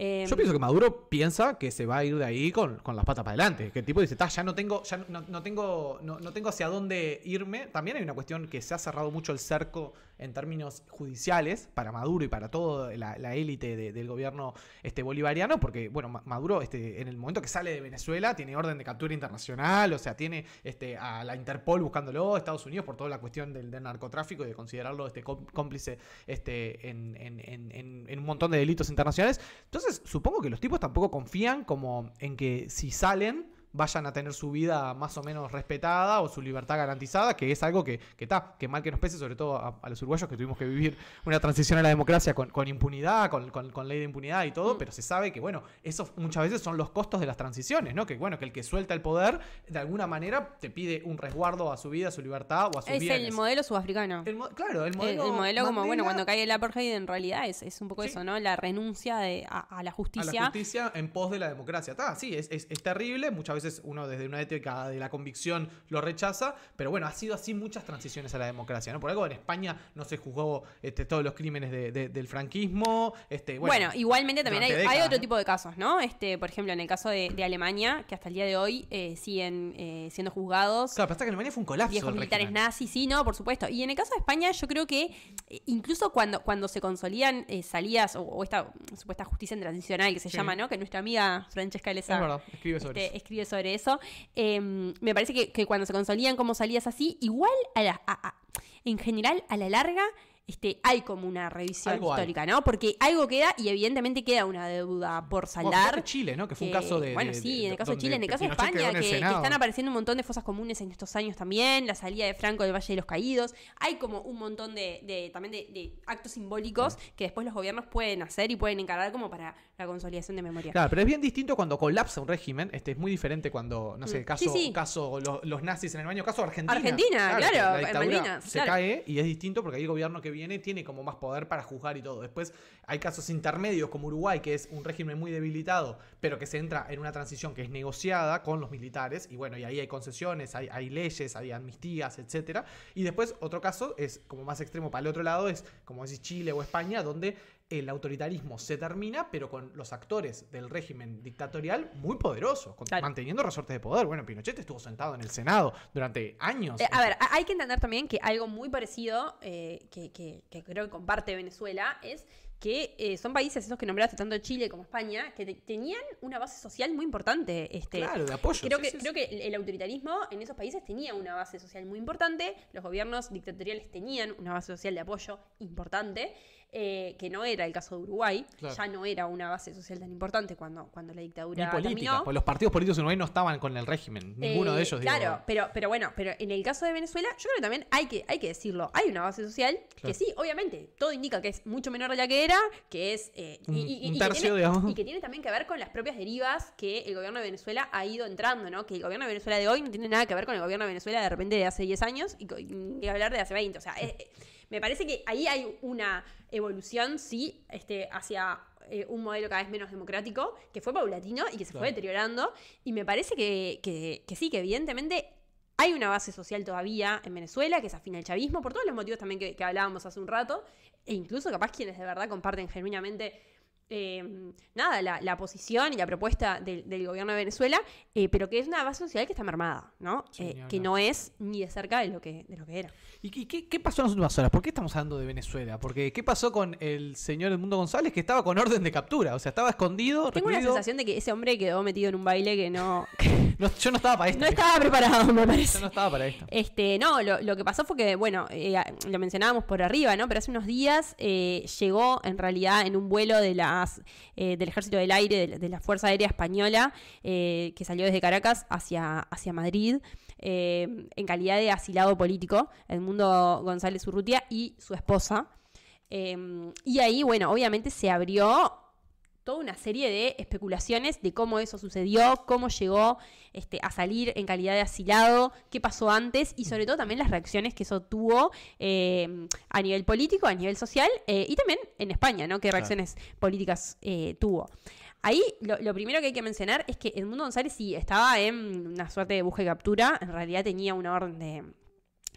Em, Yo pienso que Maduro piensa que se va a ir de ahí con, las patas para adelante. Que el tipo dice, ya no tengo, ya no, no tengo, no, no, tengo hacia dónde irme. También hay una cuestión que se ha cerrado mucho el cerco en términos judiciales para Maduro y para toda la élite del gobierno este, bolivariano, porque, bueno, Maduro este, en el momento que sale de Venezuela tiene orden de captura internacional, o sea, tiene este, a la Interpol buscándolo, Estados Unidos, por toda la cuestión del, narcotráfico y de considerarlo este, cómplice este, en, en un montón de delitos internacionales. Entonces, supongo que los tipos tampoco confían como en que si salen vayan a tener su vida más o menos respetada o su libertad garantizada, que es algo que está, que mal que nos pese, sobre todo a, los uruguayos que tuvimos que vivir una transición a la democracia con, impunidad, con, ley de impunidad y todo, mm. pero se sabe que, bueno, esos muchas veces son los costos de las transiciones, ¿no? Que, bueno, que el que suelta el poder, de alguna manera, te pide un resguardo a su vida, a su libertad o a su vida. Es eh, el modelo sudafricano. claro, el modelo. como, bueno, cuando cae el apartheid, en realidad es, un poco eso, ¿no? La renuncia de, a, la justicia. A la justicia en pos de la democracia. está sí, es terrible, muchas veces uno desde una ética de la convicción lo rechaza, pero bueno, ha sido así muchas transiciones a la democracia, ¿no? Por algo en España no se juzgó este, todos los crímenes del franquismo. Este, bueno, igualmente también hay, otro tipo de casos, ¿no? Este, por ejemplo, en el caso de, Alemania, que hasta el día de hoy eh, siguen eh, siendo juzgados. Claro, pero hasta que Alemania fue un colapso. Viejos militares nazis, sí, no, por supuesto. Y en el caso de España, yo creo que eh, incluso cuando, cuando se consolidan salidas o, esta supuesta justicia transicional que se llama, ¿no? Que nuestra amiga Francesca Lesa escribe sobre este, eso sobre eso. Em, me parece que, cuando se consolían como salías así, igual a la, en general a la larga este, hay como una revisión histórica, ¿no? Porque algo queda y evidentemente queda una deuda por saldar. Bueno, Chile, ¿no? Que fue un caso de. Bueno, sí, en el caso de Chile, en el caso de España, que, están apareciendo un montón de fosas comunes en estos años también, la salida de Franco del Valle de los Caídos. Hay como un montón de, también de, actos simbólicos que después los gobiernos pueden hacer y pueden encargar como para la consolidación de memoria. Claro, pero es bien distinto cuando colapsa un régimen. Este es muy diferente cuando, no sé, mm. caso, caso los, nazis en el baño, caso Argentina. Argentina, claro, se cae y es distinto porque hay gobierno que tiene como más poder para juzgar y todo. Después hay casos intermedios como Uruguay, que es un régimen muy debilitado, pero que se entra en una transición que es negociada con los militares, y bueno, y ahí hay concesiones, hay, leyes, hay amnistías, etc. Y después otro caso es como más extremo para el otro lado, es como decís Chile o España, donde el autoritarismo se termina, pero con los actores del régimen dictatorial muy poderosos, manteniendo resortes de poder. Bueno, Pinochet estuvo sentado en el Senado durante años. Eh, a este ver, hay que entender también que algo muy parecido eh, que, creo que comparte Venezuela es que eh, son países esos que nombraste tanto Chile como España que tenían una base social muy importante este, claro de apoyo creo que el autoritarismo en esos países tenía una base social muy importante los gobiernos dictatoriales tenían una base social de apoyo importante eh, que no era el caso de Uruguay, ya no era una base social tan importante cuando, cuando la dictadura Y política, los partidos políticos en Uruguay no estaban con el régimen, ninguno de eh, ellos. Claro, pero, pero bueno, pero en el caso de Venezuela, yo creo que también hay que, hay que decirlo, hay una base social que sí, obviamente, todo indica que es mucho menor de la que era, que es... Eh, un, y, que tiene, y que tiene también que ver con las propias derivas que el gobierno de Venezuela ha ido entrando, ¿no? Que el gobierno de Venezuela de hoy no tiene nada que ver con el gobierno de Venezuela de repente de hace 10 años y, hablar de hace 20, o sea... Me parece que ahí hay una evolución, sí, este, hacia eh, un modelo cada vez menos democrático, que fue paulatino y que se fue deteriorando. Y me parece que, sí, que evidentemente hay una base social todavía en Venezuela que se afina al chavismo, por todos los motivos también que, que, hablábamos hace un rato, e incluso capaz quienes de verdad comparten genuinamente Em, nada, la, la, posición y la propuesta del, gobierno de Venezuela, eh, pero que es una base social que está mermada, ¿no? Eh, que no es ni de cerca de lo que, de lo que era. ¿Y, qué, pasó en las últimas horas? ¿Por qué estamos hablando de Venezuela? Porque ¿qué pasó con el señor Edmundo González que estaba con orden de captura? O sea, estaba escondido. Tengo la una sensación de que ese hombre quedó metido en un baile que no. <laughs> yo no estaba para esto. No estaba preparado, me parece. Yo no estaba para esto. Este, no, lo, que pasó fue que, bueno, eh, lo mencionábamos por arriba, ¿no? Pero hace unos días eh, llegó, en realidad, en un vuelo de las, eh, del Ejército del Aire, de, la Fuerza Aérea Española, que salió desde Caracas hacia, hacia Madrid, en calidad de asilado político, Edmundo González Urrutia y su esposa. y ahí, bueno, obviamente se abrió toda una serie de especulaciones de cómo eso sucedió, cómo llegó este, a salir en calidad de asilado, qué pasó antes y sobre todo también las reacciones que eso tuvo em, a nivel político, a nivel social eh, y también en España, ¿no? ¿Qué reacciones políticas eh, tuvo? Ahí lo, primero que hay que mencionar es que Edmundo González sí estaba en una suerte de buje y captura, en realidad tenía una orden de,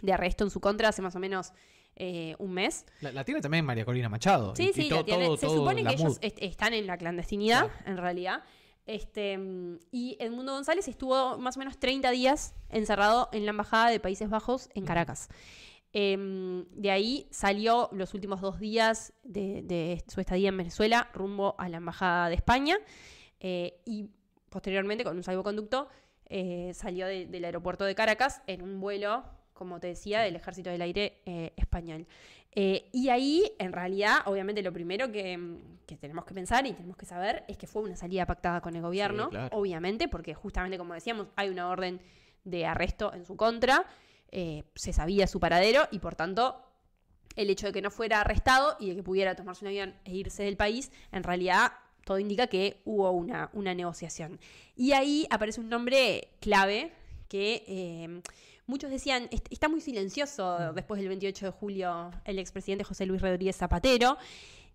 de arresto en su contra hace más o menos eh, un mes. La, tiene también María Corina Machado. Sí, sí, se supone que ellos están en la clandestinidad, en realidad. Este, y Edmundo González estuvo más o menos 30 días encerrado en la Embajada de Países Bajos en Caracas. Em, de ahí salió los últimos dos días de, su estadía en Venezuela rumbo a la Embajada de España eh, y posteriormente con un salvoconducto eh, salió del aeropuerto de Caracas en un vuelo como te decía, del Ejército del Aire eh, español. Eh, y ahí, en realidad, obviamente lo primero mm, que, tenemos que pensar y tenemos que saber es que fue una salida pactada con el gobierno, obviamente, porque justamente como decíamos, hay una orden de arresto en su contra, eh, se sabía su paradero y por tanto el hecho de que no fuera arrestado y de que pudiera tomarse un avión e irse del país, en realidad todo indica que hubo una, una negociación. Y ahí aparece un nombre clave que Muchos decían, está muy silencioso mm. después del 28 de julio el expresidente José Luis Rodríguez Zapatero.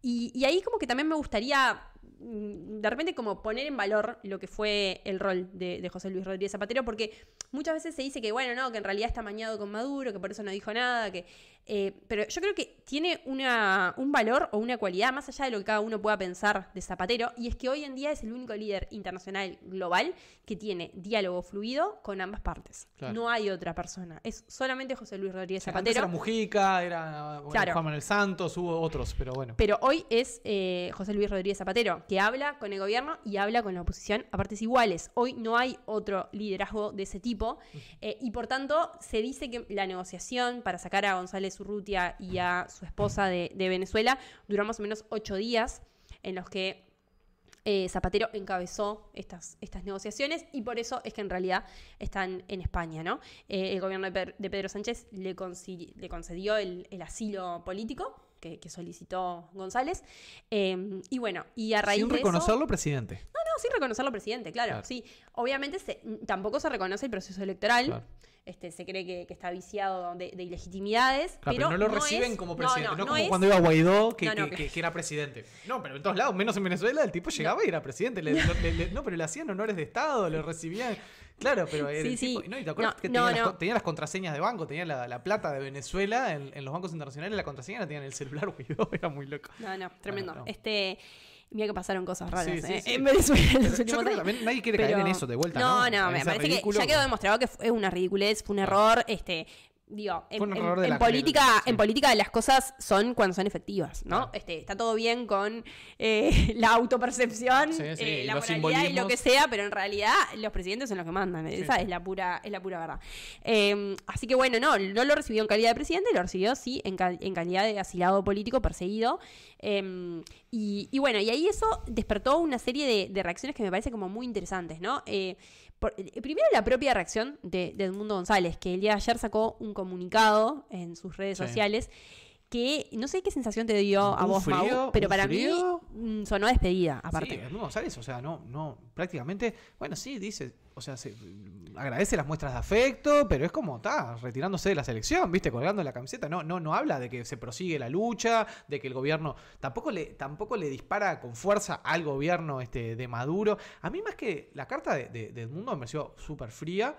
Y, ahí como que también me gustaría mm, de repente como poner en valor lo que fue el rol de, de, José Luis Rodríguez Zapatero, porque muchas veces se dice que bueno, no, que en realidad está mañado con Maduro, que por eso no dijo nada, que eh, pero yo creo que tiene un valor o una cualidad más allá de lo que cada uno pueda pensar de Zapatero, y es que hoy en día es el único líder internacional global que tiene diálogo fluido con ambas partes. No hay otra persona, es solamente José Luis Rodríguez Zapatero. era Mujica, era Juan Manuel Santos, hubo otros, pero bueno. Pero hoy es eh, José Luis Rodríguez Zapatero, que habla con el gobierno y habla con la oposición a partes iguales. Hoy no hay otro liderazgo de ese tipo, eh, y por tanto se dice que la negociación para sacar a González rutia y a su esposa de, Venezuela, duró más o menos ocho días en los que eh, Zapatero encabezó estas, estas negociaciones y por eso es que en realidad están en España, ¿no? Eh, el gobierno de, Pedro Sánchez le, le concedió el, asilo político. Que, solicitó González. Em, y bueno, y a raíz Sin reconocerlo, presidente. No, no, sin reconocerlo, presidente, claro, sí. Obviamente tampoco se reconoce el proceso electoral este, se cree que, está viciado de, de ilegitimidades. pero, no lo reciben como presidente, no, como cuando iba Guaidó, que, era presidente. No, pero en todos lados, menos en Venezuela, el tipo llegaba y era presidente. <laughs> no, pero le hacían honores de Estado, lo recibían. Claro, pero el tipo, te acuerdas que tenía, Las, contraseñas de banco? Tenía la, plata de Venezuela en, los bancos internacionales, la contraseña la tenían en el celular, <laughs> Guaidó Era muy loco. No, no, tremendo. Este, Mira que pasaron cosas raras sí, sí, eh, sí. en Venezuela. En los yo creo que también nadie quiere caer en eso de vuelta. No, no, no me parece que ya quedó demostrado que es una ridiculez, fue un ah. error. Este, digo, en, política, las cosas son cuando son efectivas, ¿no? Este, está todo bien con eh, <laughs> la autopercepción, eh, la moralidad y lo que sea, pero en realidad los presidentes son los que mandan. Esa es la pura, es la pura verdad. Em, así que bueno, no, no lo recibió en calidad de presidente, lo recibió sí en, calidad de asilado político perseguido. Em, y, bueno, y ahí eso despertó una serie de, de, reacciones que me parece como muy interesantes, ¿no? Eh, eh, primero la propia reacción de, de, Edmundo González, que el día de ayer sacó un comunicado en sus redes sociales no sé qué sensación te dio a vos, pero para mí mm, sonó despedida, aparte. Sí, no, O sea, no, no, prácticamente, bueno, sí, dice, o sea, agradece las muestras de afecto, pero es como, está, retirándose de la selección, ¿viste? Colgando la camiseta. No, no, no habla de que se prosigue la lucha, de que el gobierno tampoco le, tampoco le dispara con fuerza al gobierno este, de Maduro. A mí más que la carta de, de, de Edmundo me pareció súper fría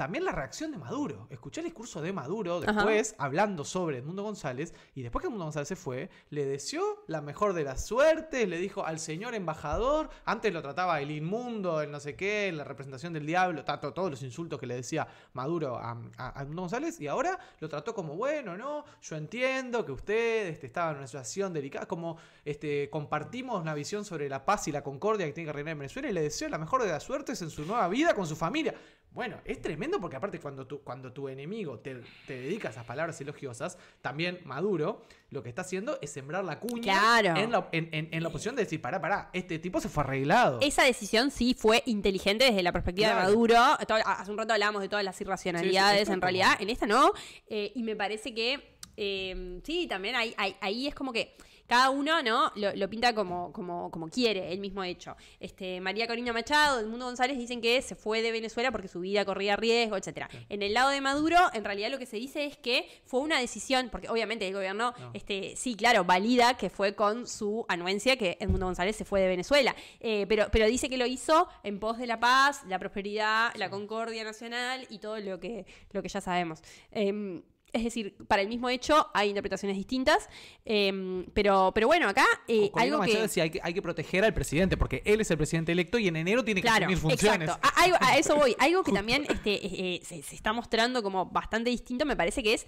también la reacción de Maduro. Escuché el discurso de Maduro después hablando sobre Edmundo González y después que Edmundo González se fue, le deseó la mejor de las suertes, le dijo al señor embajador, antes lo trataba el inmundo, el no sé qué, la representación del diablo, todos los insultos que le decía Maduro a, Edmundo González y ahora lo trató como bueno, ¿no? Yo entiendo que usted este, estaba en una situación delicada, como este, compartimos una visión sobre la paz y la concordia que tiene que reinar en Venezuela y le deseó la mejor de las suertes en su nueva vida con su familia. Bueno, es tremendo porque aparte cuando tu, cuando tu enemigo te, te dedica a esas palabras elogiosas, también Maduro lo que está haciendo es sembrar la cuña en la, en, posición de decir, pará, pará, este tipo se fue arreglado. Esa decisión sí fue inteligente desde la perspectiva de Maduro. Hace un rato hablábamos de todas las irracionalidades, en realidad, en esta no. Eh, y me parece que eh, sí, también hay, ahí- ahí es como que cada uno, ¿no? Lo, pinta como, como, como quiere, el mismo hecho. Este, María Corina Machado, Edmundo Mundo González, dicen que se fue de Venezuela porque su vida corría riesgo, etc. En el lado de Maduro, en realidad lo que se dice es que fue una decisión, porque obviamente el gobierno, este, sí, claro, valida que fue con su anuencia que Edmundo González se fue de Venezuela. Eh, pero, pero dice que lo hizo en pos de la paz, la prosperidad, la concordia nacional y todo lo que, lo que ya sabemos. Em, es decir, para el mismo hecho hay interpretaciones distintas, em, pero, pero bueno, acá eh, algo que... hay que... hay que proteger al presidente, porque él es el presidente electo y en enero tiene que claro, asumir funciones. Exacto. A, eso voy. Algo que también este, eh, se, está mostrando como bastante distinto, me parece que es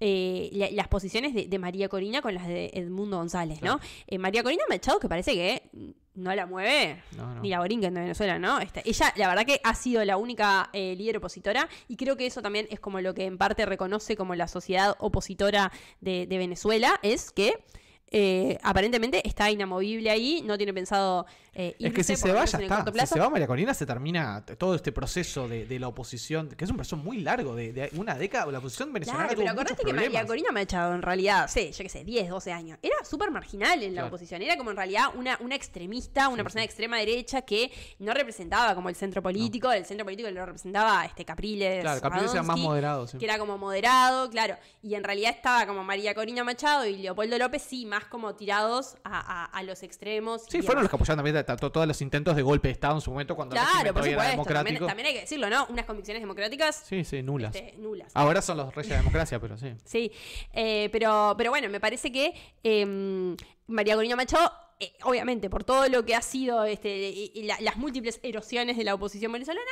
eh, las posiciones de, María Corina con las de Edmundo González, ¿no? María Corina Machado que parece que no la mueve ni la Borinquen de Venezuela, ¿no? Este, ella, la verdad que ha sido la única eh, líder opositora y creo que eso también es como lo que en parte reconoce como la sociedad opositora de, Venezuela, es que eh, aparentemente está inamovible ahí, no tiene pensado eh, es que si se va, ya está. Si se va María Corina, se termina todo este proceso de, la oposición, que es un proceso muy largo, de, una década. La oposición venezolana. Claro, pero acordate que María Corina Machado en realidad, sí, yo qué sé, 10, 12 años. Era súper marginal en la oposición. Era como en realidad una, una extremista, una persona de extrema derecha que no representaba como el centro político. El centro político lo representaba este Capriles. Claro, Capriles era más moderado. Que era como moderado, claro. Y en realidad estaba como María Corina Machado y Leopoldo López, sí, más como tirados a, los extremos. Sí, fueron los que apoyaron también trató todos los intentos de golpe de Estado en su momento cuando claro, por supuesto, democrático. También, hay que decirlo, ¿no? Unas convicciones democráticas. Sí, sí, nulas. Este, nulas. Ahora son los reyes de la democracia, pero sí. sí, eh, pero, pero bueno, me parece que em, María Corina Macho eh, obviamente, por todo lo que ha sido este, las múltiples erosiones de la oposición venezolana,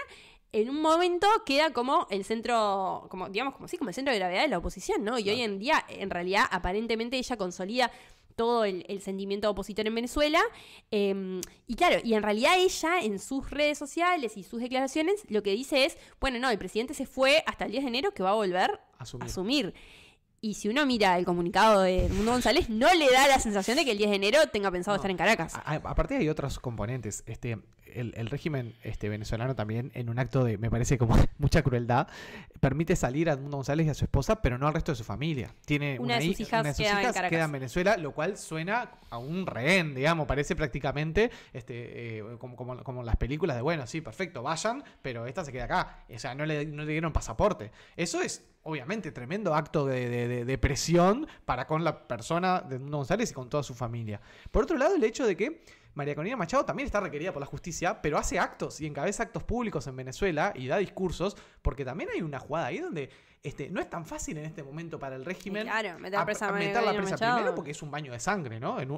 en un momento queda como el centro, como digamos, como como el centro de gravedad de la oposición, ¿no? Y hoy en día, en realidad, aparentemente ella consolida todo el, sentimiento opositor en Venezuela. Em, y claro, y en realidad ella en sus redes sociales y sus declaraciones lo que dice es, bueno, no, el presidente se fue hasta el 10 de enero que va a volver a asumir. Y si uno mira el comunicado de Mundo González, no le da la sensación de que el 10 de enero tenga pensado estar en Caracas. A, aparte hay otros componentes. Este, el, régimen este, venezolano también, en un acto de, me parece como <laughs> mucha crueldad, permite salir a Edmundo González y a su esposa, pero no al resto de su familia. Tiene una, hija de hijas, queda, en Venezuela, lo cual suena a un rehén, digamos, parece prácticamente este, eh, como, como, las películas de, bueno, sí, perfecto, vayan, pero esta se queda acá. O sea, no le, no dieron pasaporte. Eso es obviamente, tremendo acto de, de, de, presión para con la persona de Edmundo González y con toda su familia. Por otro lado, el hecho de que María Corina Machado también está requerida por la justicia, pero hace actos y encabeza actos públicos en Venezuela y da discursos, porque también hay una jugada ahí donde este, no es tan fácil en este momento para el régimen meter la presa, a, primero porque es un baño de sangre, ¿no? En,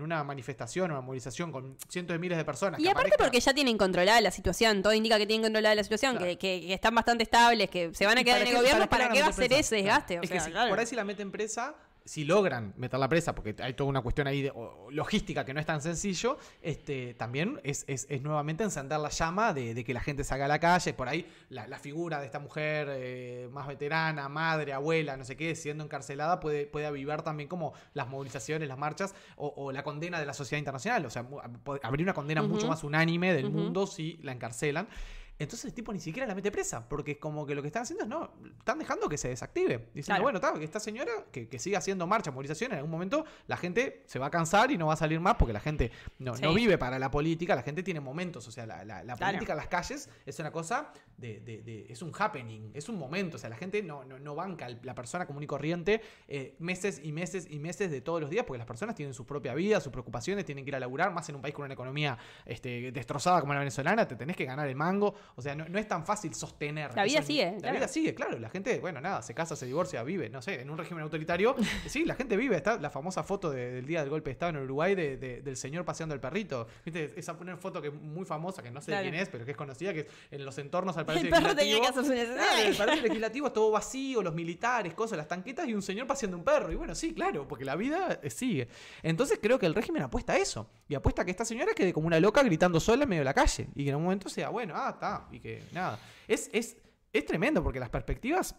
una manifestación, o una movilización con cientos de miles de personas. Y aparte porque ya tienen controlada la situación, todo indica que tienen controlada la situación, que, están bastante estables, que se van a quedar en el gobierno, ¿para qué va a ser ese desgaste? es que por ahí si la meten presa si logran meter la presa, porque hay toda una cuestión ahí de, logística que no es tan sencillo, este, también es, es, es nuevamente encender la llama de, que la gente salga a la calle, por ahí la, figura de esta mujer eh, más veterana, madre, abuela, no sé qué, siendo encarcelada, puede, puede avivar también como las movilizaciones, las marchas o, la condena de la sociedad internacional, o sea, abrir una condena mucho más unánime del mundo si la encarcelan. Entonces el tipo ni siquiera la mete presa, porque es como que lo que están haciendo es no, están dejando que se desactive. Dicen, bueno, está, que esta señora que, que siga haciendo marcha, movilización, en algún momento la gente se va a cansar y no va a salir más porque la gente no, no vive para la política, la gente tiene momentos, o sea, la, la, política en las calles es una cosa de, de, es un happening, es un momento, o sea, la gente no, no, no banca la persona común y corriente eh, meses y meses y meses de todos los días porque las personas tienen su propia vida, sus preocupaciones, tienen que ir a laburar, más en un país con una economía este, destrozada como la venezolana, te tenés que ganar el mango. O sea, no, es tan fácil sostener. La vida sigue. La vida sigue, claro. La gente, bueno, nada, se casa, se divorcia, vive, no sé, en un régimen autoritario. <laughs> sí, la gente vive. Está la famosa foto del día del golpe de Estado en Uruguay del señor paseando al perrito. ¿Viste? Esa una foto que es muy famosa, que no sé quién es, pero que es conocida, que en los entornos al <laughs> parecer. El perro tenía <laughs> El legislativo es todo vacío, los militares, cosas, las tanquetas y un señor paseando un perro. Y bueno, sí, claro, porque la vida eh, sigue. Entonces creo que el régimen apuesta a eso. Y apuesta a que esta señora quede como una loca gritando sola en medio de la calle. Y que en un momento sea, bueno, ah, está, y que nada. Es, es, tremendo porque las perspectivas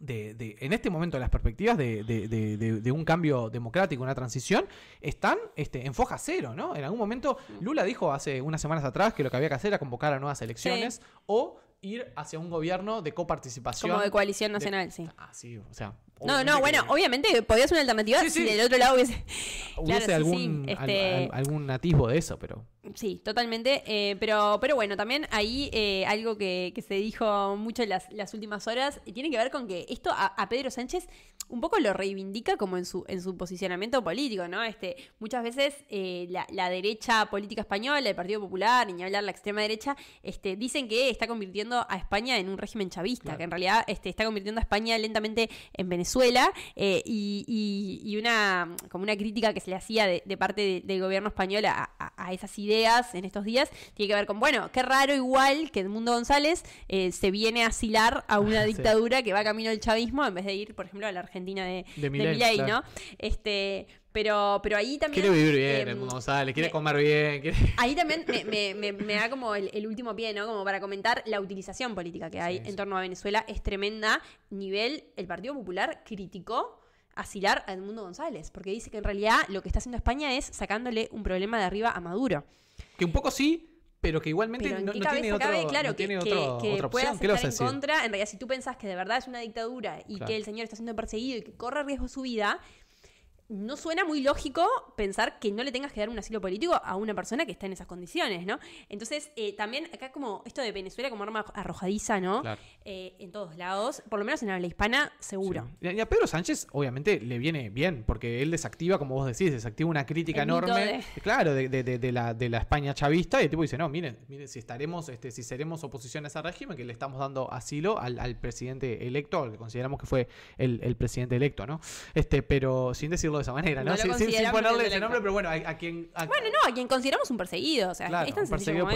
de, en este momento las perspectivas de, un cambio democrático, una transición, están este, en foja cero, ¿no? En algún momento Lula dijo hace unas semanas atrás que lo que había que hacer era convocar a nuevas elecciones o ir hacia un gobierno de coparticipación. Como de coalición nacional, sí. Ah, sí, o sea, no, no, bueno, obviamente podías una alternativa si del otro lado hubiese. <laughs> Hubiese algún, este algún atisbo de eso, pero. Sí, totalmente. Eh, pero, pero bueno, también ahí eh, algo que, se dijo mucho en las, últimas horas tiene que ver con que esto a, Pedro Sánchez un poco lo reivindica como en su, en su posicionamiento político, ¿no? Este, muchas veces eh, la, derecha política española, el Partido Popular, ni hablar la extrema derecha, este, dicen que está convirtiendo a España en un régimen chavista, que en realidad este, está convirtiendo a España lentamente en Venezuela Venezuela eh, y, una, como una crítica que se le hacía de, parte del gobierno español a, esas ideas en estos días tiene que ver con, bueno, qué raro igual que Edmundo González eh, se viene a asilar a <laughs> una dictadura que va camino al chavismo en vez de ir, por ejemplo, a la Argentina de, de ¿no? Este, pero, pero ahí también. Quiere vivir bien, el em, mundo González, quiere comer bien. Quiere... <laughs> Ahí también me, me, me da como el, último pie, ¿no? Como para comentar la utilización política que hay en torno a Venezuela es tremenda. Nivel, el Partido Popular criticó asilar a Edmundo González, porque dice que en realidad lo que está haciendo España es sacándole un problema de arriba a Maduro. Que un poco sí, pero que igualmente no, tiene otro, cabe, claro, que, que, en contra, en realidad si tú pensás que de verdad es una dictadura y que el señor está siendo perseguido y que corre riesgo su vida, no suena muy lógico pensar que no le tengas que dar un asilo político a una persona que está en esas condiciones, ¿no? Entonces, eh, también acá como esto de Venezuela como arma arrojadiza, ¿no? Eh, en todos lados, por lo menos en habla hispana, seguro. Y a Pedro Sánchez, obviamente, le viene bien, porque él desactiva, como vos decís, desactiva una crítica enorme, claro, de, la, de la España chavista, y el tipo dice, no, miren, miren si estaremos, este, si seremos oposición a ese régimen, que le estamos dando asilo al, presidente electo, al que consideramos que fue el, presidente electo, ¿no? Este, pero sin decirlo de esa manera, ¿no? sin, ponerle ese nombre, pero bueno, a, quien. bueno, no, a quien consideramos un perseguido, o sea, es tan un perseguido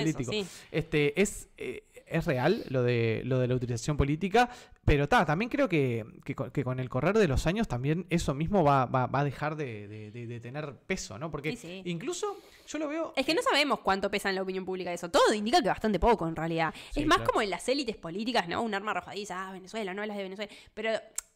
este, eh, es. real lo de, lo de la utilización política, pero también creo que, con el correr de los años también eso mismo va, a dejar de, tener peso, ¿no? Porque incluso yo lo veo... Es que no sabemos cuánto pesa en la opinión pública eso, todo indica que bastante poco en realidad. es más como en las élites políticas, ¿no? Un arma arrojadiza, ah, Venezuela, no las de Venezuela, pero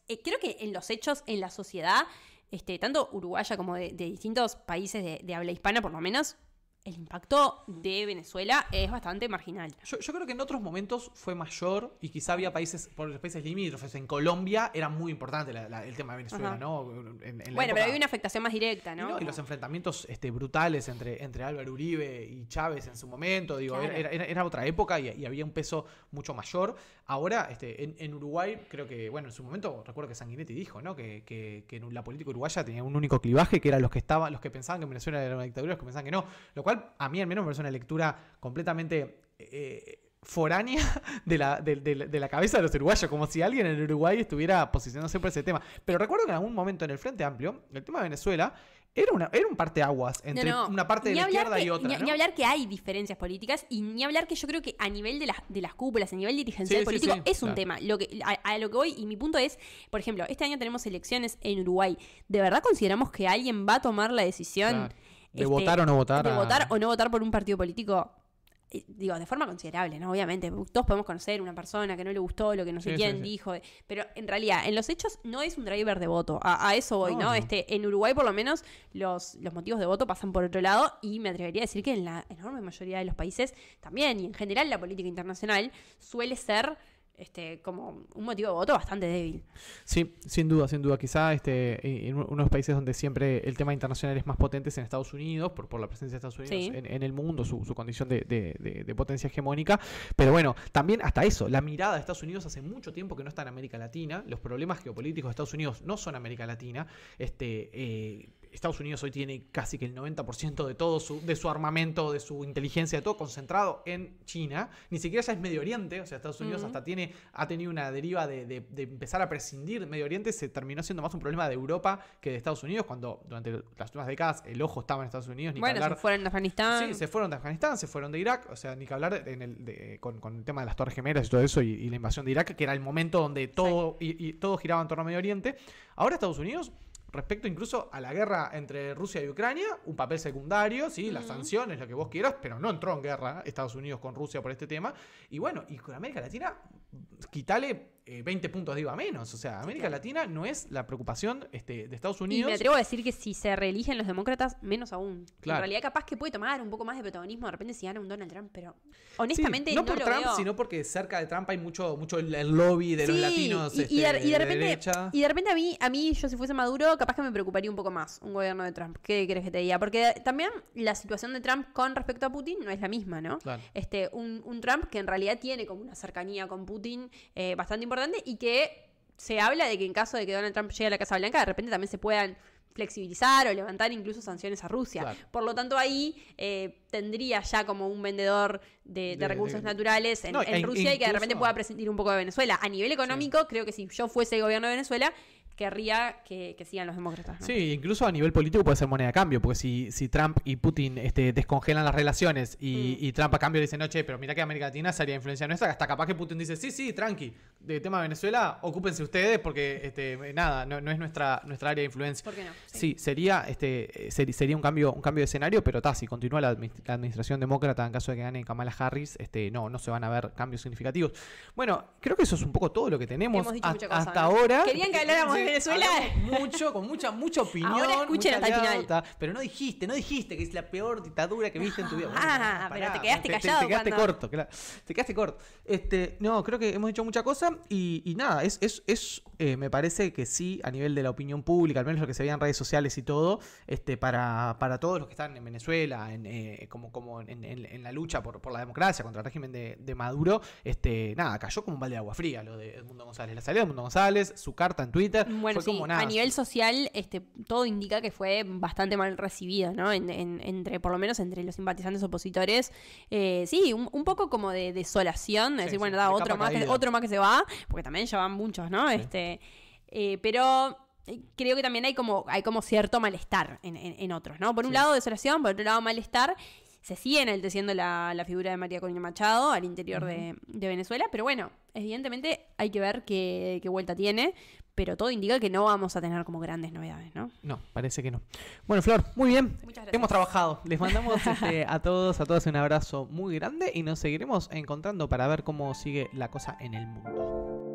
eh, creo que en los hechos, en la sociedad... Este, tanto uruguaya como de, distintos países de, habla hispana, por lo menos, el impacto de Venezuela es bastante marginal. Yo, creo que en otros momentos fue mayor y quizá había países, por los países limítrofes, en Colombia era muy importante el tema de Venezuela, ¿no? bueno, pero había una afectación más directa, ¿no? Y, los enfrentamientos este, brutales entre, Álvaro Uribe y Chávez en su momento, digo, era, otra época y, había un peso mucho mayor. Ahora, este, en, en, Uruguay, creo que, bueno, en su momento recuerdo que Sanguinetti dijo, ¿no? Que, que, la política uruguaya tenía un único clivaje, que eran los que estaban, los que pensaban que Venezuela era una dictadura, los que pensaban que no. Lo cual, a mí al menos me parece una lectura completamente. Eh, foránea <laughs> de la, de, la, cabeza de los uruguayos, como si alguien en Uruguay estuviera posicionándose por ese tema. Pero recuerdo que en algún momento en el Frente Amplio, el tema de Venezuela era, una, era un parteaguas entre una parte de la izquierda y otra. Ni, hablar que hay diferencias políticas y ni hablar que yo creo que a nivel de las, de las cúpulas, a nivel dirigencial dirigencia político, es un tema. Lo que, a, lo que voy, y mi punto es, por ejemplo, este año tenemos elecciones en Uruguay. ¿De verdad consideramos que alguien va a tomar la decisión? De este, votar o no votar. De votar o no votar por un partido político digo, de forma considerable, ¿no? Obviamente, todos podemos conocer una persona que no le gustó lo que no sé quién dijo, eh, pero en realidad, en los hechos no es un driver de voto, a, eso voy, no, Este, en Uruguay por lo menos los, los motivos de voto pasan por otro lado y me atrevería a decir que en la enorme mayoría de los países también y en general la política internacional suele ser este, como un motivo de voto bastante débil. Sí, sin duda, sin duda. Quizá este, en unos países donde siempre el tema internacional es más potente es en Estados Unidos, por, por la presencia de Estados Unidos en, el mundo, su, condición de, potencia hegemónica. Pero bueno, también hasta eso, la mirada de Estados Unidos hace mucho tiempo que no está en América Latina, los problemas geopolíticos de Estados Unidos no son América Latina, este, eh, Estados Unidos hoy tiene casi que el 90% de todo su, de su armamento, de su inteligencia, de todo concentrado en China. Ni siquiera ya es Medio Oriente, o sea, Estados Unidos hasta tiene, ha tenido una deriva de, empezar a prescindir. Medio Oriente se terminó siendo más un problema de Europa que de Estados Unidos, cuando durante las últimas décadas el ojo estaba en Estados Unidos. bueno, se fueron de Afganistán. Sí, se fueron de Afganistán, se fueron de Irak, o sea, ni que hablar en el, con, el tema de las Torres Gemelas y todo eso y, la invasión de Irak, que era el momento donde todo, y todo giraba en torno a Medio Oriente. Ahora Estados Unidos respecto incluso a la guerra entre Rusia y Ucrania, un papel secundario, sí, las sanciones, lo que vos quieras, pero no entró en guerra Estados Unidos con Rusia por este tema. Y bueno, y con América Latina, quítale... 20 eh, puntos de a menos. O sea, América Latina no es la preocupación este, de Estados Unidos. Y me atrevo a decir que si se reeligen los demócratas, menos aún. En realidad, capaz que puede tomar un poco más de protagonismo de repente si gana un Donald Trump, pero honestamente. no, por Trump, sino porque cerca de Trump hay mucho, mucho el lobby de los latinos. Y, este, de, repente, y de repente a mí, a mí, yo si fuese Maduro, capaz que me preocuparía un poco más un gobierno de Trump. ¿Qué crees que te diga? Porque también la situación de Trump con respecto a Putin no es la misma, ¿no? Este, un, Trump que en realidad tiene como una cercanía con Putin eh, bastante importante y que se habla de que en caso de que Donald Trump llegue a la Casa Blanca, de repente también se puedan flexibilizar o levantar incluso sanciones a Rusia. Por lo tanto, ahí eh, tendría ya como un vendedor de, recursos naturales en, e Rusia y que de repente pueda presentir un poco de Venezuela. A nivel económico, creo que si yo fuese el gobierno de Venezuela, querría que, sigan los demócratas. Sí, incluso a nivel político puede ser moneda de cambio, porque si, si Trump y Putin este, descongelan las relaciones y, mm. Trump a cambio le dice, no, pero mira que América Latina sería influencia nuestra, hasta capaz que Putin dice, sí, sí, tranqui, de tema Venezuela, ocúpense ustedes porque este, nada, no, es nuestra, nuestra área de influencia. ¿Por qué no? Sí, sería, este, sería un, cambio, un cambio de escenario, pero está si continúa la, administración demócrata en caso de que gane Kamala Harris, este, no, no se van a ver cambios significativos. Bueno, creo que eso es un poco todo lo que tenemos hasta ahora. Querían que habláramos Venezuela. Mucho, con mucha, mucha opinión. Ahora escuchen hasta el Pero no dijiste, no dijiste que es la peor dictadura que viste en tu vida. ah, pero te quedaste callado. Te, quedaste corto, Te quedaste corto. Este, no, creo que hemos dicho mucha cosa y, nada, es, es, es eh, me parece que sí, a nivel de la opinión pública, al menos lo que se veía en redes sociales y todo, este, para, para todos los que están en Venezuela, en, eh, como, como en, la lucha por, la democracia, contra el régimen de, de Maduro, este, nada, cayó como un balde de agua fría lo de Edmundo González. La salida de Edmundo González, su carta en Twitter, bueno, sí, a nivel social, este, todo indica que fue bastante mal recibido, ¿no? entre, por lo menos entre los simpatizantes opositores. Eh, sí, un, poco como de desolación, de decir, bueno, da otro más, que, otro más que se va, porque también ya van muchos, ¿no? Este, eh, pero eh, creo que también hay como, hay como cierto malestar en, en, otros, ¿no? Por un lado desolación, por otro lado malestar. Se sigue enalteciendo la, la figura de María Corina Machado al interior de, Venezuela, pero bueno, evidentemente hay que ver qué vuelta tiene, pero todo indica que no vamos a tener como grandes novedades, ¿no? No, parece que no. Bueno, Flor, muy bien. Muchas gracias. Hemos trabajado. Les mandamos este, a todos, a todas un abrazo muy grande y nos seguiremos encontrando para ver cómo sigue la cosa en el mundo.